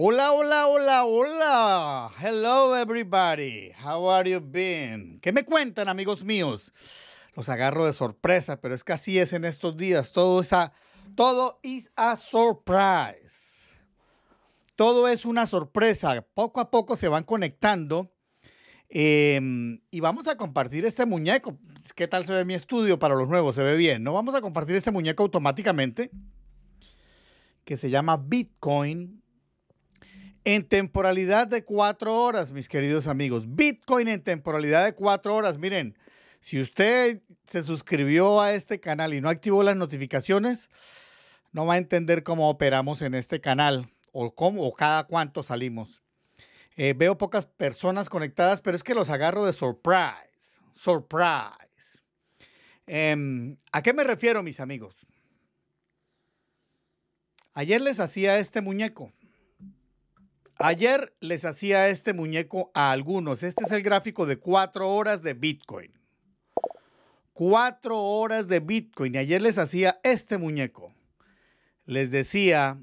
Hola, hola, hola, hola. Hello everybody. How are you been? ¿Qué me cuentan, amigos míos? Los agarro de sorpresa, pero es que así es en estos días. Todo es a, todo is a surprise. Todo es una sorpresa. Poco a poco se van conectando. Em, y vamos a compartir este muñeco. ¿Qué tal se ve mi estudio para los nuevos? Se ve bien, ¿no? Vamos a compartir este muñeco automáticamente que se llama Bitcoin en temporalidad de cuatro horas, mis queridos amigos. Bitcoin en temporalidad de cuatro horas. Miren, si usted se suscribió a este canal y no activó las notificaciones, no va a entender cómo operamos en este canal o cómo o cada cuánto salimos. Eh, veo pocas personas conectadas, pero es que los agarro de surprise. Surprise. Em, ¿A qué me refiero, mis amigos? Ayer les hacía este muñeco. Ayer les hacía este muñeco a algunos. Este es el gráfico de cuatro horas de Bitcoin. Cuatro horas de Bitcoin. Y ayer les hacía este muñeco. Les decía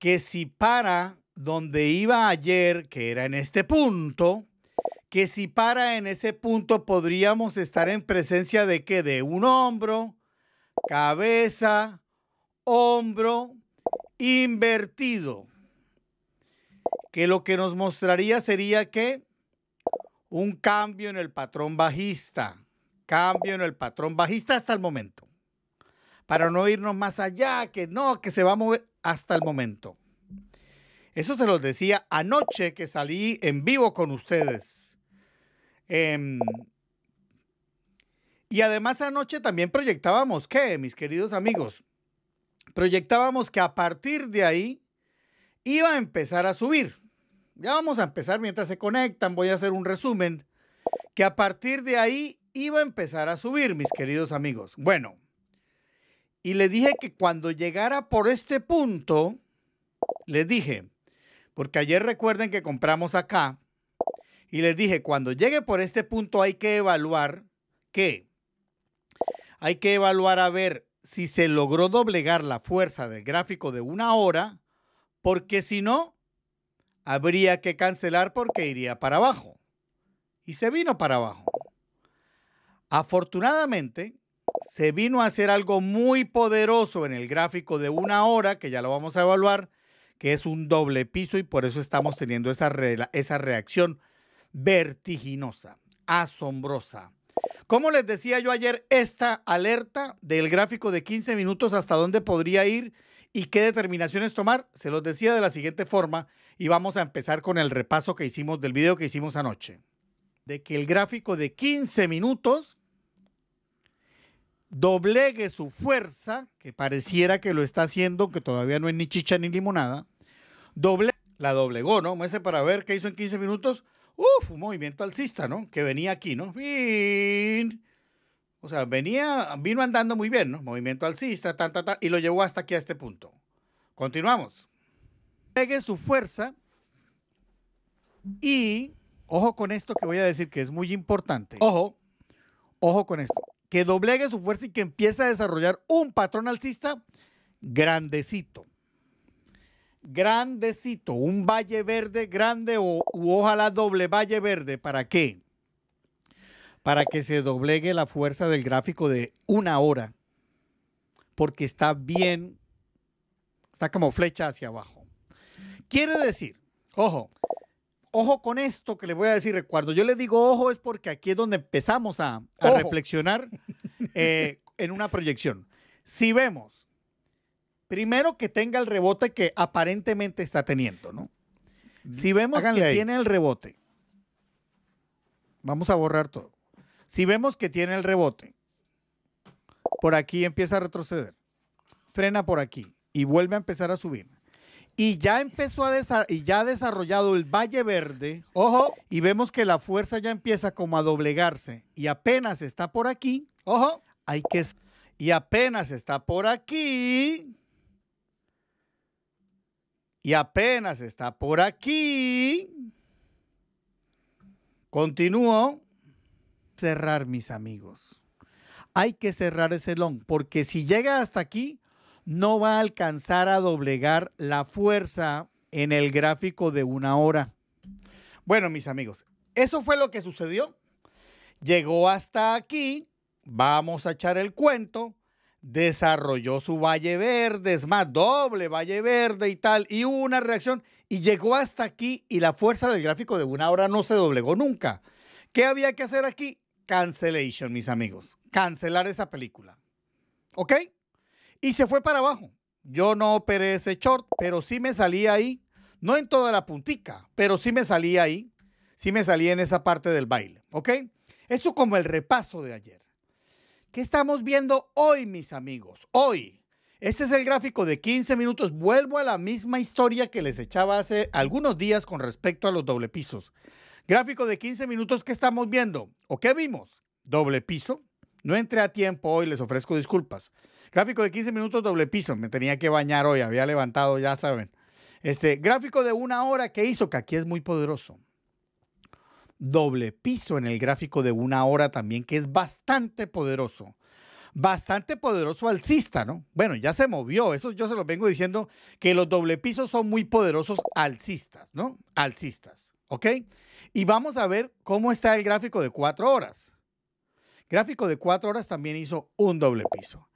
que si para donde iba ayer, que era en este punto, que si para en ese punto podríamos estar en presencia de que de un hombro, cabeza, hombro invertido que lo que nos mostraría sería que un cambio en el patrón bajista, cambio en el patrón bajista hasta el momento, para no irnos más allá, que no, que se va a mover hasta el momento. Eso se los decía anoche que salí en vivo con ustedes. Em, y además anoche también proyectábamos que, mis queridos amigos, proyectábamos que a partir de ahí iba a empezar a subir ya vamos a empezar mientras se conectan, voy a hacer un resumen, que a partir de ahí iba a empezar a subir, mis queridos amigos. Bueno, y le dije que cuando llegara por este punto, les dije, porque ayer recuerden que compramos acá, y les dije, cuando llegue por este punto hay que evaluar que hay que evaluar a ver si se logró doblegar la fuerza del gráfico de una hora, porque si no, habría que cancelar porque iría para abajo. Y se vino para abajo. Afortunadamente, se vino a hacer algo muy poderoso en el gráfico de una hora, que ya lo vamos a evaluar, que es un doble piso y por eso estamos teniendo esa, esa reacción vertiginosa, asombrosa. Como les decía yo ayer, esta alerta del gráfico de 15 minutos hasta dónde podría ir y qué determinaciones tomar, se los decía de la siguiente forma y vamos a empezar con el repaso que hicimos del video que hicimos anoche. De que el gráfico de 15 minutos doblegue su fuerza, que pareciera que lo está haciendo, que todavía no es ni chicha ni limonada, doble, la doblegó, ¿no? Muese para ver qué hizo en 15 minutos. Uf, un movimiento alcista, ¿no? Que venía aquí, ¿no? Fin. O sea, venía, vino andando muy bien, ¿no? Movimiento alcista, tan, tan, y lo llevó hasta aquí a este punto. Continuamos. Doblegue su fuerza y, ojo con esto que voy a decir que es muy importante. Ojo, ojo con esto. Que doblegue su fuerza y que empiece a desarrollar un patrón alcista grandecito. Grandecito, un valle verde grande o ojalá doble valle verde. ¿Para qué? Para que se doblegue la fuerza del gráfico de una hora. Porque está bien, está como flecha hacia abajo. Quiere decir, ojo, ojo con esto que le voy a decir. recuerdo, yo le digo ojo es porque aquí es donde empezamos a, reflexionar eh, en una proyección. Si vemos, primero que tenga el rebote que aparentemente está teniendo, ¿no? Si vemos que tiene el rebote, vamos a borrar todo. Si vemos que tiene el rebote, por aquí empieza a retroceder, frena por aquí y vuelve a empezar a subir y ya empezó a y ya ha desarrollado el Valle Verde. Ojo. Y vemos que la fuerza ya empieza como a doblegarse. Y apenas está por aquí. Ojo. Hay que. Y apenas está por aquí. Y apenas está por aquí. Continúo. Cerrar, mis amigos. Hay que cerrar ese long. Porque si llega hasta aquí, no va a alcanzar a doblegar la fuerza en el gráfico de una hora. Bueno, mis amigos, eso fue lo que sucedió. Llegó hasta aquí, vamos a echar el cuento, desarrolló su valle verde, es más, doble valle verde y tal, y hubo una reacción y llegó hasta aquí y la fuerza del gráfico de una hora no se doblegó nunca. ¿Qué había que hacer aquí? Cancelation, mis amigos. Cancelar esa película. ¿Ok? y se fue para abajo. Yo no operé ese short, pero sí me salí ahí, no en toda la puntica, pero sí me salí ahí, sí me salí en esa parte del baile, ¿ok? Eso como el repaso de ayer. ¿Qué estamos viendo hoy, mis amigos? Hoy. Este es el gráfico de 15 minutos. Vuelvo a la misma historia que les echaba hace algunos días con respecto a los doble pisos. Gráfico de 15 minutos, ¿qué estamos viendo? ¿O qué vimos? Doble piso. No entré a tiempo hoy, les ofrezco disculpas. Gráfico de 15 minutos doble piso. Me tenía que bañar hoy, había levantado, ya saben. Este gráfico de una hora que hizo, que aquí es muy poderoso. Doble piso en el gráfico de una hora también, que es bastante poderoso. Bastante poderoso alcista, ¿no? Bueno, ya se movió. Eso yo se lo vengo diciendo que los doble pisos son muy poderosos alcistas, ¿no? Alcistas. ¿Ok? Y vamos a ver cómo está el gráfico de cuatro horas. Gráfico de cuatro horas también hizo un doble piso.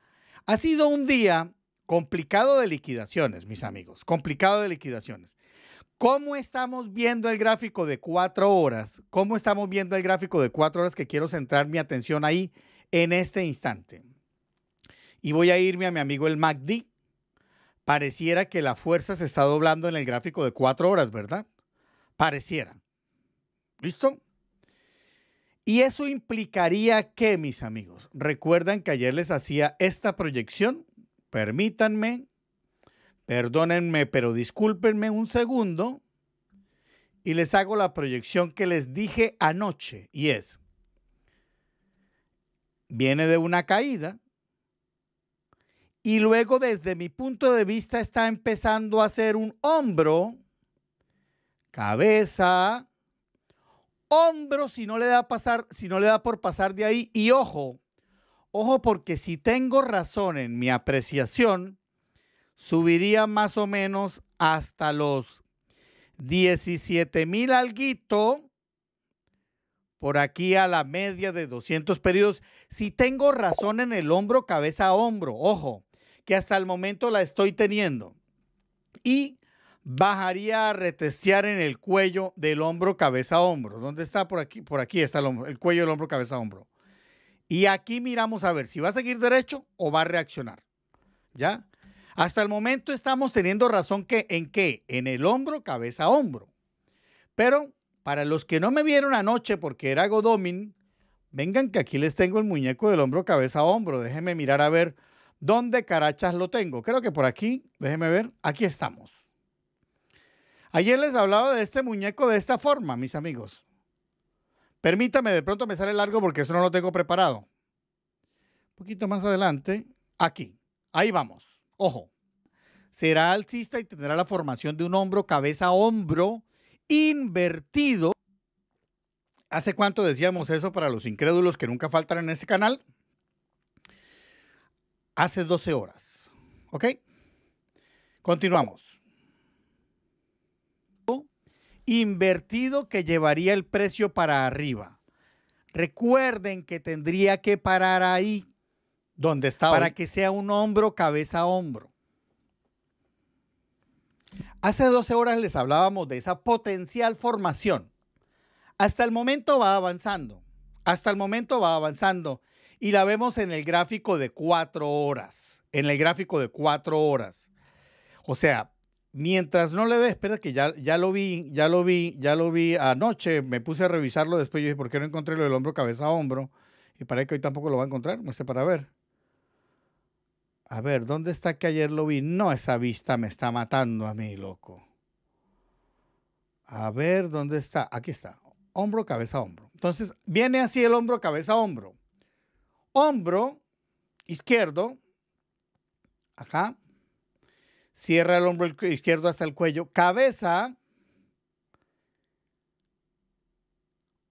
Ha sido un día complicado de liquidaciones, mis amigos, complicado de liquidaciones. ¿Cómo estamos viendo el gráfico de cuatro horas? ¿Cómo estamos viendo el gráfico de cuatro horas que quiero centrar mi atención ahí en este instante? Y voy a irme a mi amigo el MACD. Pareciera que la fuerza se está doblando en el gráfico de cuatro horas, ¿verdad? Pareciera. ¿Listo? Y eso implicaría que, mis amigos, recuerdan que ayer les hacía esta proyección. Permítanme, perdónenme, pero discúlpenme un segundo. Y les hago la proyección que les dije anoche. Y es, viene de una caída. Y luego desde mi punto de vista está empezando a hacer un hombro, cabeza, hombro si no le da pasar, si no le da por pasar de ahí. Y ojo, ojo porque si tengo razón en mi apreciación, subiría más o menos hasta los 17 mil alguito por aquí a la media de 200 periodos. Si tengo razón en el hombro, cabeza a hombro, ojo, que hasta el momento la estoy teniendo. Y bajaría a retestear en el cuello del hombro cabeza a hombro. ¿Dónde está? Por aquí, por aquí está el, hombro, el cuello del hombro cabeza a hombro. Y aquí miramos a ver si va a seguir derecho o va a reaccionar. ¿Ya? Hasta el momento estamos teniendo razón que en qué? En el hombro cabeza a hombro. Pero para los que no me vieron anoche porque era Godomin, vengan que aquí les tengo el muñeco del hombro cabeza a hombro. Déjenme mirar a ver dónde carachas lo tengo. Creo que por aquí, déjenme ver, aquí estamos. Ayer les hablaba de este muñeco de esta forma, mis amigos. Permítame, de pronto me sale largo porque eso no lo tengo preparado. Un poquito más adelante, aquí. Ahí vamos. Ojo. Será alcista y tendrá la formación de un hombro, cabeza, hombro invertido. ¿Hace cuánto decíamos eso para los incrédulos que nunca faltan en este canal? Hace 12 horas. ¿Ok? Continuamos invertido que llevaría el precio para arriba. Recuerden que tendría que parar ahí. Donde estaba? Para que sea un hombro, cabeza hombro. Hace 12 horas les hablábamos de esa potencial formación. Hasta el momento va avanzando. Hasta el momento va avanzando. Y la vemos en el gráfico de cuatro horas. En el gráfico de cuatro horas. O sea, mientras no le ve, espera que ya, ya lo vi, ya lo vi, ya lo vi anoche, me puse a revisarlo después, yo dije, ¿por qué no encontré lo del hombro cabeza a hombro? Y para que hoy tampoco lo va a encontrar, no sé para ver. A ver, ¿dónde está que ayer lo vi? No, esa vista me está matando a mí, loco. A ver, ¿dónde está? Aquí está. Hombro, cabeza, hombro. Entonces, viene así el hombro, cabeza, hombro. Hombro izquierdo, ajá cierra el hombro izquierdo hasta el cuello, cabeza,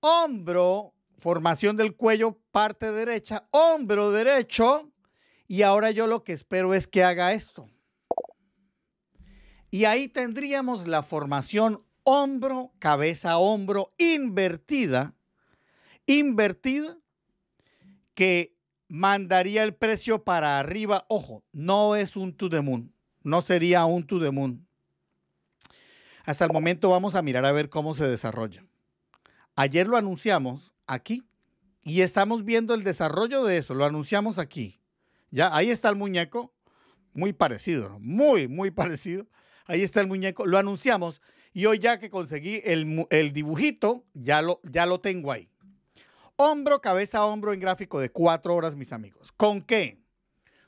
hombro, formación del cuello, parte derecha, hombro derecho, y ahora yo lo que espero es que haga esto. Y ahí tendríamos la formación hombro, cabeza, hombro, invertida, invertida, que mandaría el precio para arriba. Ojo, no es un to the moon no sería un To The Moon. Hasta el momento vamos a mirar a ver cómo se desarrolla. Ayer lo anunciamos aquí y estamos viendo el desarrollo de eso, lo anunciamos aquí. Ya, ahí está el muñeco, muy parecido, ¿no? muy, muy parecido. Ahí está el muñeco, lo anunciamos y hoy ya que conseguí el, dibujito, ya lo, ya lo tengo ahí. Hombro, cabeza hombro en gráfico de cuatro horas, mis amigos. ¿Con qué?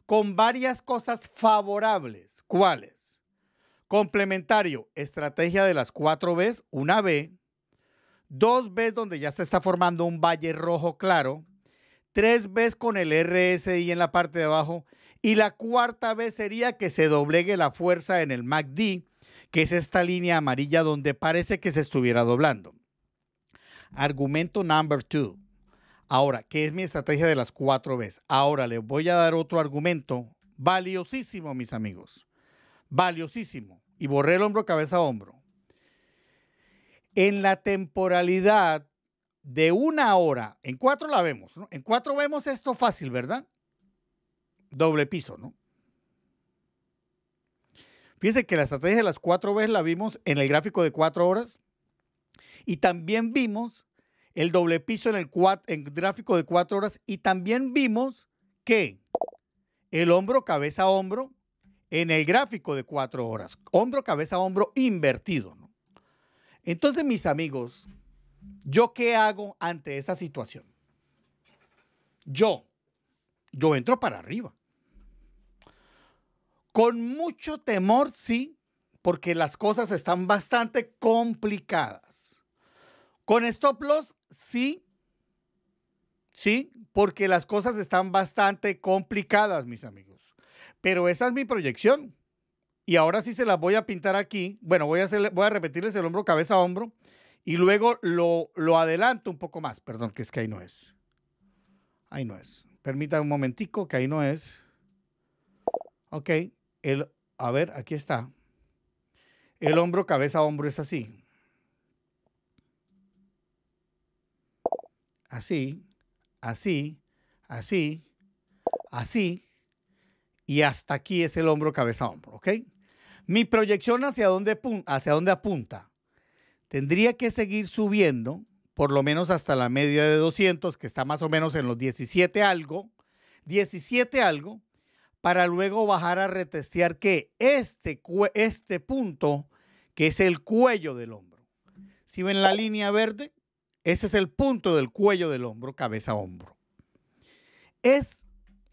Con varias cosas favorables ¿Cuáles? complementario, estrategia de las cuatro Bs, una B, dos Bs donde ya se está formando un valle rojo claro, tres Bs con el RSI en la parte de abajo y la cuarta B sería que se doblegue la fuerza en el MACD, que es esta línea amarilla donde parece que se estuviera doblando. Argumento number two. Ahora, ¿qué es mi estrategia de las cuatro Bs? Ahora les voy a dar otro argumento valiosísimo, mis amigos valiosísimo. Y borré el hombro cabeza a hombro. En la temporalidad de una hora, en cuatro la vemos, ¿no? En cuatro vemos esto fácil, ¿verdad? Doble piso, ¿no? Fíjense que la estrategia de las cuatro veces la vimos en el gráfico de cuatro horas y también vimos el doble piso en el, en gráfico de cuatro horas y también vimos que el hombro cabeza a hombro en el gráfico de cuatro horas, hombro, cabeza, hombro invertido. ¿no? Entonces, mis amigos, ¿yo qué hago ante esa situación? Yo, yo entro para arriba. Con mucho temor, sí, porque las cosas están bastante complicadas. Con stop loss, sí, sí, porque las cosas están bastante complicadas, mis amigos. Pero esa es mi proyección. Y ahora sí se las voy a pintar aquí. Bueno, voy a, voy a repetirles el hombro cabeza a hombro. Y luego lo, adelanto un poco más. Perdón, que es que ahí no es. Ahí no es. Permítanme un momentico, que ahí no es. Ok. El, a ver, aquí está. El hombro cabeza a hombro es así. Así, así, así, así, y hasta aquí es el hombro cabeza hombro, ¿ok? Mi proyección hacia dónde, hacia dónde apunta. Tendría que seguir subiendo, por lo menos hasta la media de 200, que está más o menos en los 17 algo, 17 algo, para luego bajar a retestear que este, este punto, que es el cuello del hombro. Si ven la línea verde, ese es el punto del cuello del hombro, cabeza-hombro. Es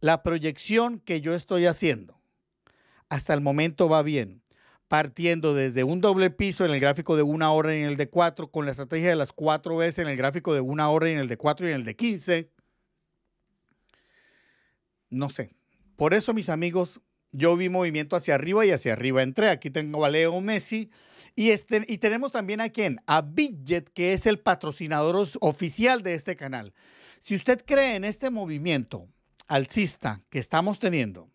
la proyección que yo estoy haciendo hasta el momento va bien, partiendo desde un doble piso en el gráfico de una hora y en el de cuatro, con la estrategia de las cuatro veces en el gráfico de una hora y en el de cuatro y en el de quince. No sé. Por eso, mis amigos, yo vi movimiento hacia arriba y hacia arriba entré. Aquí tengo a Leo Messi. Y, este, y tenemos también a quién? A Bidget, que es el patrocinador oficial de este canal. Si usted cree en este movimiento, alcista que estamos teniendo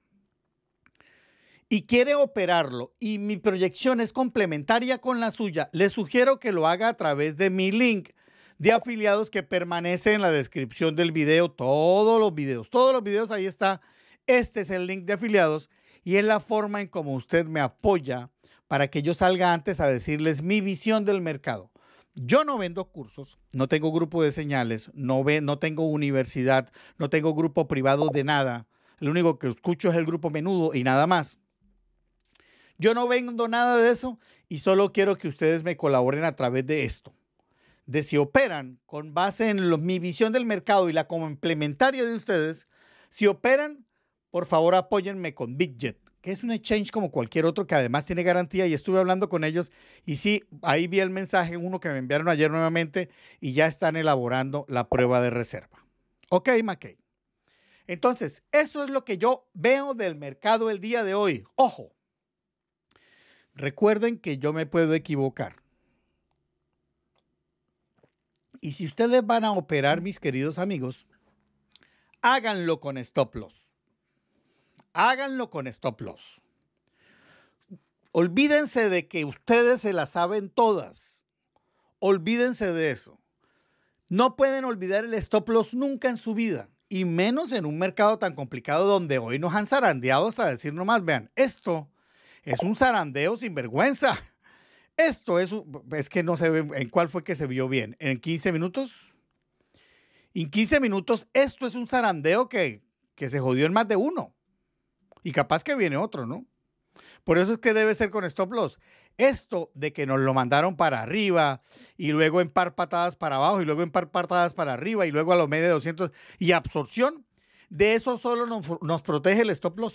y quiere operarlo y mi proyección es complementaria con la suya, le sugiero que lo haga a través de mi link de afiliados que permanece en la descripción del video, todos los videos, todos los videos ahí está, este es el link de afiliados y es la forma en como usted me apoya para que yo salga antes a decirles mi visión del mercado. Yo no vendo cursos, no tengo grupo de señales, no, ve, no tengo universidad, no tengo grupo privado de nada. Lo único que escucho es el grupo menudo y nada más. Yo no vendo nada de eso y solo quiero que ustedes me colaboren a través de esto. De si operan con base en mi visión del mercado y la complementaria de ustedes, si operan, por favor apóyenme con BitJet que es un exchange como cualquier otro que además tiene garantía y estuve hablando con ellos y sí, ahí vi el mensaje, uno que me enviaron ayer nuevamente y ya están elaborando la prueba de reserva. Ok, McKay Entonces, eso es lo que yo veo del mercado el día de hoy. Ojo, recuerden que yo me puedo equivocar. Y si ustedes van a operar, mis queridos amigos, háganlo con stop loss. Háganlo con stop loss. Olvídense de que ustedes se las saben todas. Olvídense de eso. No pueden olvidar el stop loss nunca en su vida. Y menos en un mercado tan complicado donde hoy nos han zarandeado hasta decir nomás, vean, esto es un zarandeo sin vergüenza. Esto es, es que no se ve, ¿en cuál fue que se vio bien? ¿En 15 minutos? En 15 minutos, esto es un zarandeo que, que se jodió en más de uno. Y capaz que viene otro, ¿no? Por eso es que debe ser con stop loss. Esto de que nos lo mandaron para arriba y luego en par patadas para abajo y luego en par patadas para arriba y luego a los medios de 200 y absorción, de eso solo nos, nos protege el stop loss.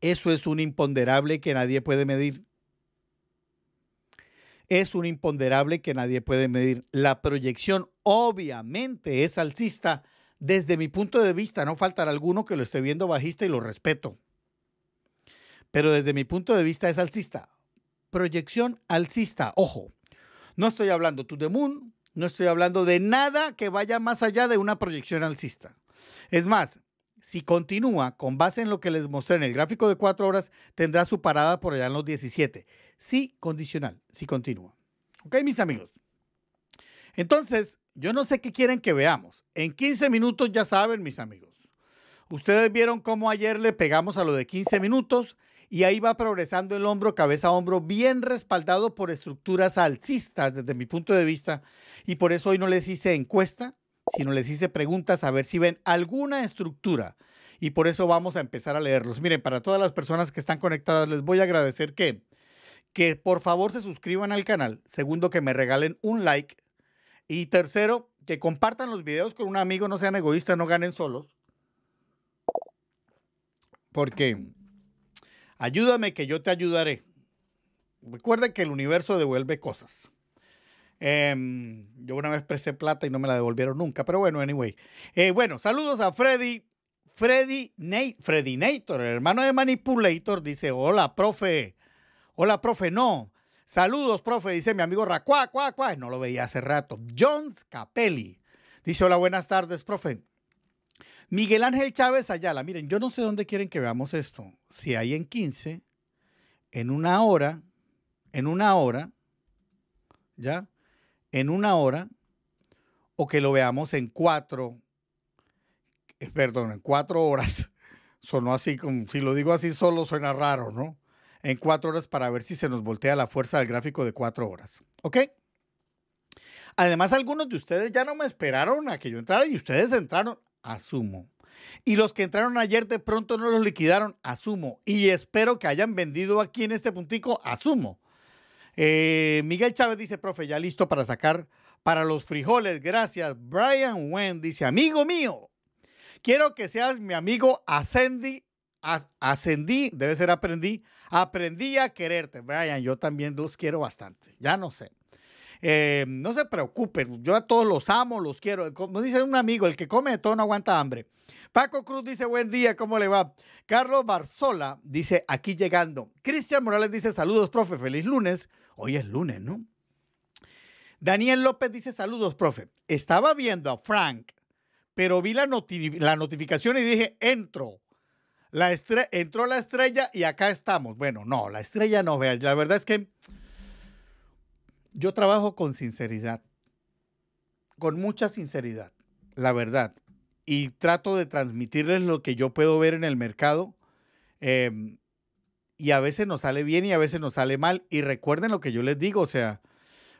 Eso es un imponderable que nadie puede medir. Es un imponderable que nadie puede medir. La proyección obviamente es alcista desde mi punto de vista, no faltará alguno que lo esté viendo bajista y lo respeto. Pero desde mi punto de vista es alcista. Proyección alcista, ojo. No estoy hablando to the moon, no estoy hablando de nada que vaya más allá de una proyección alcista. Es más, si continúa con base en lo que les mostré en el gráfico de cuatro horas, tendrá su parada por allá en los 17. Sí, condicional, si continúa. ¿Ok, mis amigos? Entonces, yo no sé qué quieren que veamos. En 15 minutos ya saben, mis amigos. Ustedes vieron cómo ayer le pegamos a lo de 15 minutos y ahí va progresando el hombro, cabeza a hombro, bien respaldado por estructuras alcistas desde mi punto de vista. Y por eso hoy no les hice encuesta, sino les hice preguntas a ver si ven alguna estructura. Y por eso vamos a empezar a leerlos. Miren, para todas las personas que están conectadas, les voy a agradecer que, que por favor se suscriban al canal. Segundo, que me regalen un like y tercero, que compartan los videos con un amigo, no sean egoístas, no ganen solos. Porque ayúdame que yo te ayudaré. Recuerda que el universo devuelve cosas. Em, yo una vez presté plata y no me la devolvieron nunca, pero bueno, anyway. Eh, bueno, saludos a Freddy. Freddy, Freddy Nator, el hermano de Manipulator, dice, hola, profe. Hola, profe, no. Saludos, profe, dice mi amigo Racuá, cuá, cuá. No lo veía hace rato. Jones Capelli. Dice, hola, buenas tardes, profe. Miguel Ángel Chávez Ayala. Miren, yo no sé dónde quieren que veamos esto. Si hay en 15, en una hora, en una hora, ¿ya? En una hora, o que lo veamos en cuatro, eh, perdón, en cuatro horas. Sonó así, como, si lo digo así solo suena raro, ¿no? en cuatro horas para ver si se nos voltea la fuerza del gráfico de cuatro horas. ¿Ok? Además, algunos de ustedes ya no me esperaron a que yo entrara y ustedes entraron, asumo. Y los que entraron ayer de pronto no los liquidaron, asumo. Y espero que hayan vendido aquí en este puntico, asumo. Eh, Miguel Chávez dice, profe, ya listo para sacar para los frijoles. Gracias. Brian Wen dice, amigo mío, quiero que seas mi amigo Ascendi ascendí, debe ser aprendí, aprendí a quererte. vayan yo también los quiero bastante, ya no sé. Eh, no se preocupen, yo a todos los amo, los quiero. Como dice un amigo, el que come de todo no aguanta hambre. Paco Cruz dice, buen día, ¿cómo le va? Carlos Barzola dice, aquí llegando. Cristian Morales dice, saludos, profe, feliz lunes. Hoy es lunes, ¿no? Daniel López dice, saludos, profe. Estaba viendo a Frank, pero vi la, la notificación y dije, entro. La estre entró la estrella y acá estamos. Bueno, no, la estrella no, vea. La verdad es que yo trabajo con sinceridad, con mucha sinceridad, la verdad. Y trato de transmitirles lo que yo puedo ver en el mercado. Em, y a veces nos sale bien y a veces nos sale mal. Y recuerden lo que yo les digo, o sea,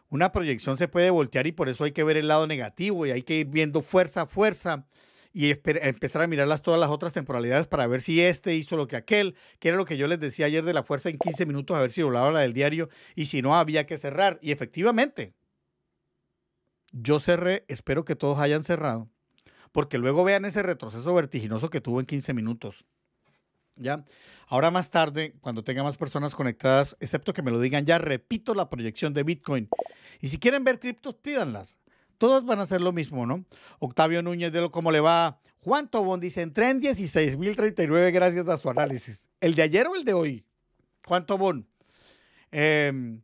una proyección se puede voltear y por eso hay que ver el lado negativo y hay que ir viendo fuerza a fuerza y empezar a mirarlas todas las otras temporalidades para ver si este hizo lo que aquel, que era lo que yo les decía ayer de la fuerza en 15 minutos, a ver si doblaba la del diario y si no, había que cerrar. Y efectivamente, yo cerré, espero que todos hayan cerrado, porque luego vean ese retroceso vertiginoso que tuvo en 15 minutos. ¿Ya? Ahora más tarde, cuando tenga más personas conectadas, excepto que me lo digan ya, repito la proyección de Bitcoin. Y si quieren ver criptos, pídanlas todas van a hacer lo mismo, ¿no? Octavio Núñez de cómo le va. Juan Tobón dice, entré en 16.039 gracias a su análisis. ¿El de ayer o el de hoy? Juan Tobón. Em,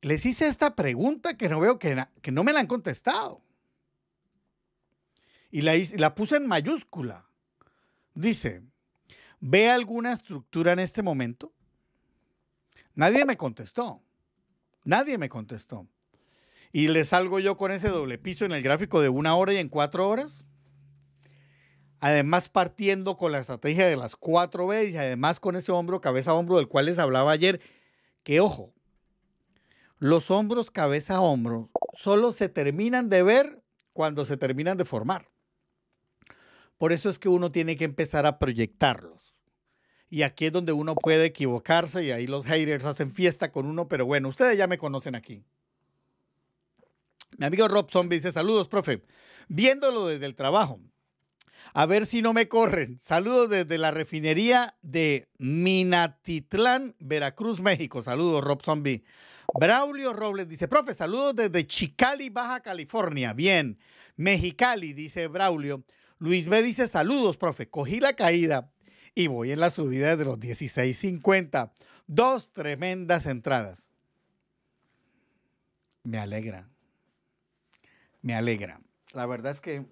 les hice esta pregunta que no veo que, no me la han contestado. Y la, la puse en mayúscula. Dice, ¿ve alguna estructura en este momento? Nadie me contestó. Nadie me contestó y le salgo yo con ese doble piso en el gráfico de una hora y en cuatro horas. Además, partiendo con la estrategia de las cuatro veces, y además con ese hombro, cabeza hombro del cual les hablaba ayer, que ojo, los hombros cabeza a hombro solo se terminan de ver cuando se terminan de formar. Por eso es que uno tiene que empezar a proyectarlos. Y aquí es donde uno puede equivocarse y ahí los haters hacen fiesta con uno, pero bueno, ustedes ya me conocen aquí. Mi amigo Rob Zombie dice, saludos, profe. Viéndolo desde el trabajo, a ver si no me corren. Saludos desde la refinería de Minatitlán, Veracruz, México. Saludos, Rob Zombie. Braulio Robles dice, profe, saludos desde Chicali, Baja California. Bien. Mexicali, dice Braulio. Luis B dice, saludos, profe. Cogí la caída y voy en la subida de los 16.50. Dos tremendas entradas. Me alegra me alegra. La verdad es que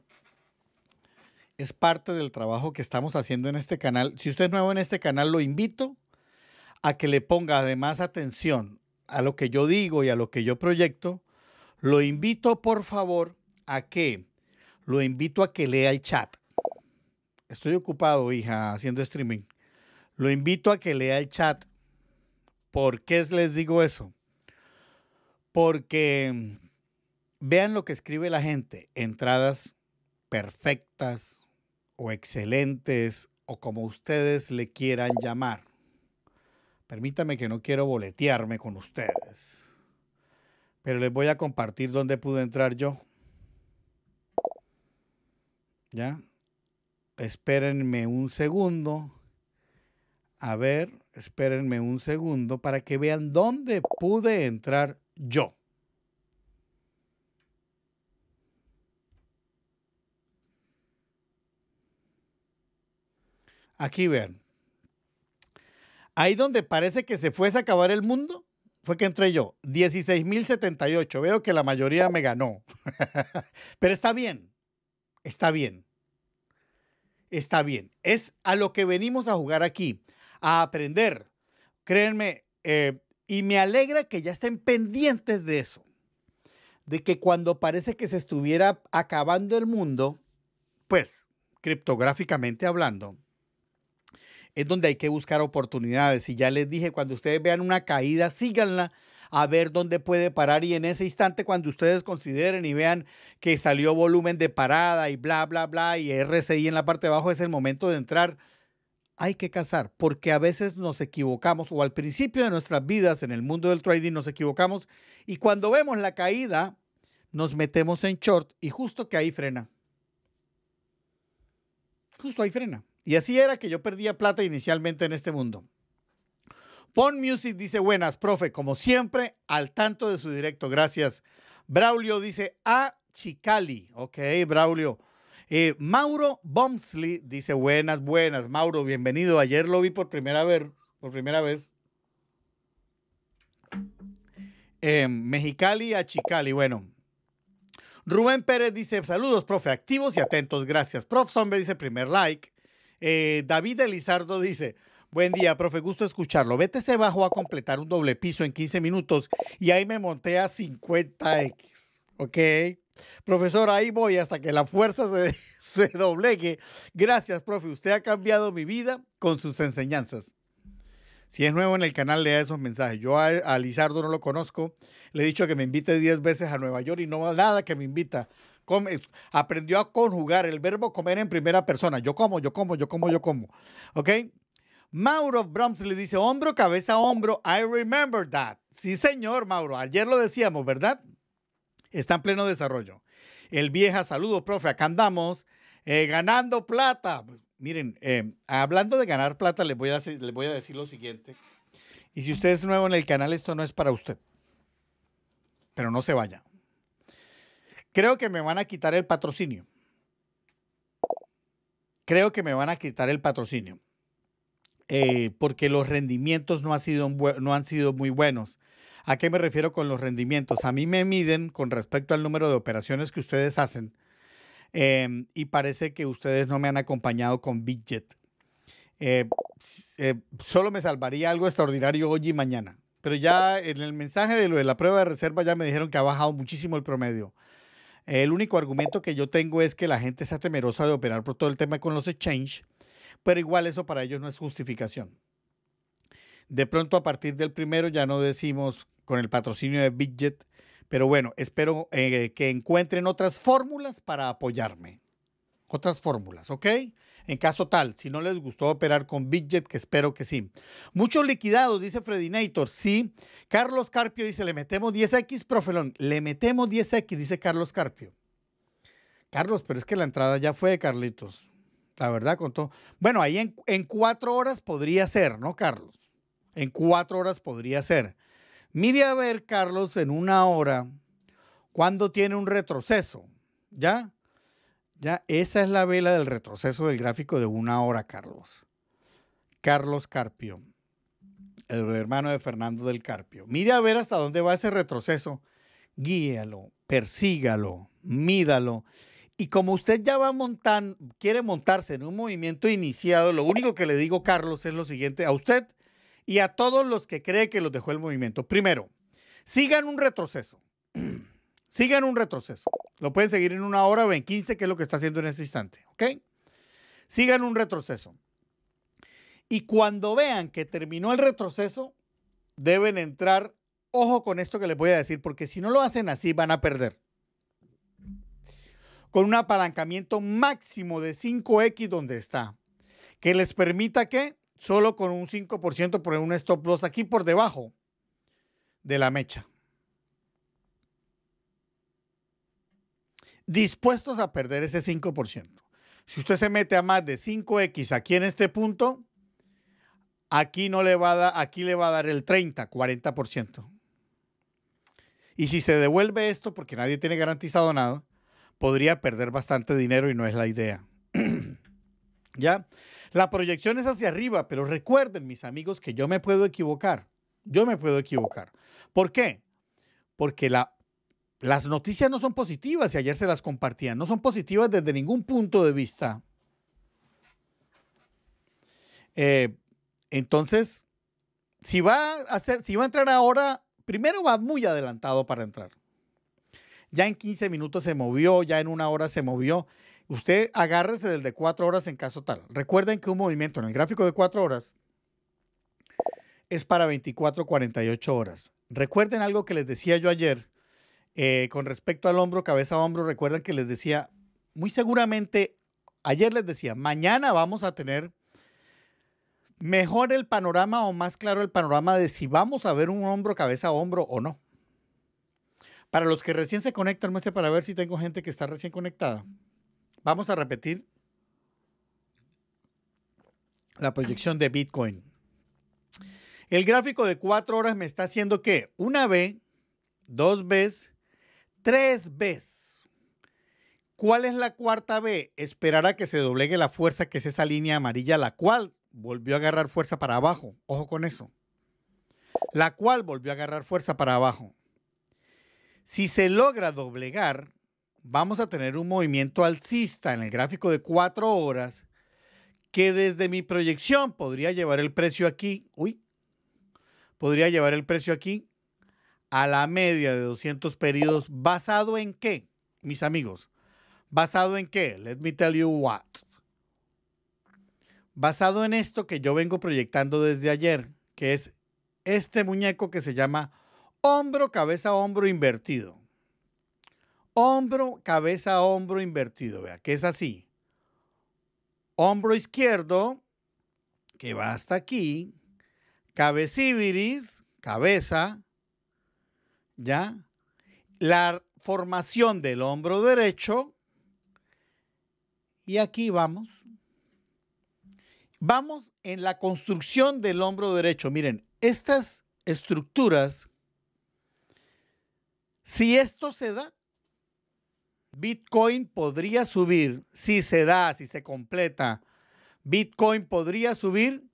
es parte del trabajo que estamos haciendo en este canal. Si usted es nuevo en este canal, lo invito a que le ponga además atención a lo que yo digo y a lo que yo proyecto. Lo invito, por favor, a que lo invito a que lea el chat. Estoy ocupado, hija, haciendo streaming. Lo invito a que lea el chat. ¿Por qué les digo eso? Porque Vean lo que escribe la gente. Entradas perfectas o excelentes o como ustedes le quieran llamar. Permítame que no quiero boletearme con ustedes. Pero les voy a compartir dónde pude entrar yo. ¿Ya? Espérenme un segundo. A ver, espérenme un segundo para que vean dónde pude entrar yo. Aquí vean. Ahí donde parece que se fuese a acabar el mundo, fue que entré yo. 16.078. Veo que la mayoría me ganó. Pero está bien. Está bien. Está bien. Es a lo que venimos a jugar aquí. A aprender. Créanme. Eh, y me alegra que ya estén pendientes de eso. De que cuando parece que se estuviera acabando el mundo, pues criptográficamente hablando, es donde hay que buscar oportunidades. Y ya les dije, cuando ustedes vean una caída, síganla a ver dónde puede parar y en ese instante cuando ustedes consideren y vean que salió volumen de parada y bla, bla, bla y RCI en la parte de abajo es el momento de entrar. Hay que cazar porque a veces nos equivocamos o al principio de nuestras vidas en el mundo del trading nos equivocamos y cuando vemos la caída nos metemos en short y justo que ahí frena. Justo ahí frena. Y así era que yo perdía plata inicialmente en este mundo. Pon Music dice buenas, profe, como siempre, al tanto de su directo, gracias. Braulio dice a ah, Chicali, ok, Braulio. Eh, Mauro Bomsley dice buenas, buenas, Mauro, bienvenido. Ayer lo vi por primera vez, por primera vez. Em, Mexicali a Chicali, bueno. Rubén Pérez dice saludos, profe, activos y atentos, gracias. Prof Zombie dice primer like. Eh, David Elizardo dice, Buen día, profe, gusto escucharlo. Vete ese bajó a completar un doble piso en 15 minutos y ahí me monté a 50X. ¿Ok? Profesor, ahí voy hasta que la fuerza se, se doblegue. Gracias, profe. Usted ha cambiado mi vida con sus enseñanzas. Si es nuevo en el canal, lea esos mensajes. Yo a, Elizardo Lizardo no lo conozco. Le he dicho que me invite 10 veces a Nueva York y no va nada que me invita aprendió a conjugar el verbo comer en primera persona. Yo como, yo como, yo como, yo como. ¿Ok? Mauro Broms le dice hombro, cabeza, hombro. I remember that. Sí, señor, Mauro. Ayer lo decíamos, ¿verdad? Está en pleno desarrollo. El vieja, saludos, profe. Acá andamos eh, ganando plata. Miren, eh, hablando de ganar plata, les voy, a, les voy a decir lo siguiente. Y si usted es nuevo en el canal, esto no es para usted. Pero no se vaya. Creo que me van a quitar el patrocinio. Creo que me van a quitar el patrocinio. Eh, porque los rendimientos no, ha sido, no han sido muy buenos. ¿A qué me refiero con los rendimientos? A mí me miden con respecto al número de operaciones que ustedes hacen em, y parece que ustedes no me han acompañado con budget. Eh, eh, solo me salvaría algo extraordinario hoy y mañana. Pero ya en el mensaje de la prueba de reserva ya me dijeron que ha bajado muchísimo el promedio. El único argumento que yo tengo es que la gente está temerosa de operar por todo el tema con los exchange, pero igual eso para ellos no es justificación. De pronto a partir del primero ya no decimos con el patrocinio de Bidget, pero bueno, espero eh, que encuentren otras fórmulas para apoyarme. Otras fórmulas, ¿ok? En caso tal, si no les gustó operar con Bidget, que espero que sí. Muchos liquidados, dice Nator. sí. Carlos Carpio dice, le metemos 10X, profelón. Le metemos 10X, dice Carlos Carpio. Carlos, pero es que la entrada ya fue de Carlitos. La verdad, contó. Bueno, ahí en, en cuatro horas podría ser, ¿no, Carlos? En cuatro horas podría ser. Mire a ver, Carlos, en una hora, cuando tiene un retroceso, ¿ya? Ya, esa es la vela del retroceso del gráfico de una hora, Carlos. Carlos Carpio, el hermano de Fernando del Carpio. Mire a ver hasta dónde va ese retroceso. Guíalo, persígalo, mídalo. Y como usted ya va montando, quiere montarse en un movimiento iniciado, lo único que le digo, Carlos, es lo siguiente a usted y a todos los que cree que los dejó el movimiento. Primero, sigan un retroceso. sigan un retroceso. Lo pueden seguir en una hora o en 15, que es lo que está haciendo en este instante. ¿Ok? Sigan un retroceso. Y cuando vean que terminó el retroceso, deben entrar. Ojo con esto que les voy a decir, porque si no lo hacen así, van a perder. Con un apalancamiento máximo de 5X donde está, que les permita que solo con un 5% poner un stop loss aquí por debajo de la mecha. dispuestos a perder ese 5%. Si usted se mete a más de 5X aquí en este punto, aquí, no le, va a aquí le va a dar el 30, 40%. Y si se devuelve esto, porque nadie tiene garantizado nada, podría perder bastante dinero y no es la idea. ¿Ya? La proyección es hacia arriba, pero recuerden, mis amigos, que yo me puedo equivocar. Yo me puedo equivocar. ¿Por qué? Porque la las noticias no son positivas y ayer se las compartían, no son positivas desde ningún punto de vista. Eh, entonces, si va a hacer, si va a entrar ahora, primero va muy adelantado para entrar. Ya en 15 minutos se movió, ya en una hora se movió. Usted agárrese del de cuatro horas en caso tal. Recuerden que un movimiento en el gráfico de cuatro horas es para 24, 48 horas. Recuerden algo que les decía yo ayer eh, con respecto al hombro, cabeza a hombro, recuerdan que les decía, muy seguramente, ayer les decía, mañana vamos a tener mejor el panorama o más claro el panorama de si vamos a ver un hombro, cabeza a hombro o no. Para los que recién se conectan, muestre para ver si tengo gente que está recién conectada. Vamos a repetir la proyección de Bitcoin. El gráfico de cuatro horas me está haciendo que una vez, dos veces, tres veces. ¿Cuál es la cuarta B? Esperar a que se doblegue la fuerza, que es esa línea amarilla, la cual volvió a agarrar fuerza para abajo. Ojo con eso. La cual volvió a agarrar fuerza para abajo. Si se logra doblegar, vamos a tener un movimiento alcista en el gráfico de cuatro horas que desde mi proyección podría llevar el precio aquí. Uy, podría llevar el precio aquí a la media de 200 periodos, ¿basado en qué, mis amigos? ¿Basado en qué? Let me tell you what. Basado en esto que yo vengo proyectando desde ayer, que es este muñeco que se llama hombro, cabeza, hombro invertido. Hombro, cabeza, hombro invertido, vea, que es así. Hombro izquierdo, que va hasta aquí. cabeza. cabeza, ¿ya? La formación del hombro derecho. Y aquí vamos. Vamos en la construcción del hombro derecho. Miren, estas estructuras, si esto se da, Bitcoin podría subir, si se da, si se completa, Bitcoin podría subir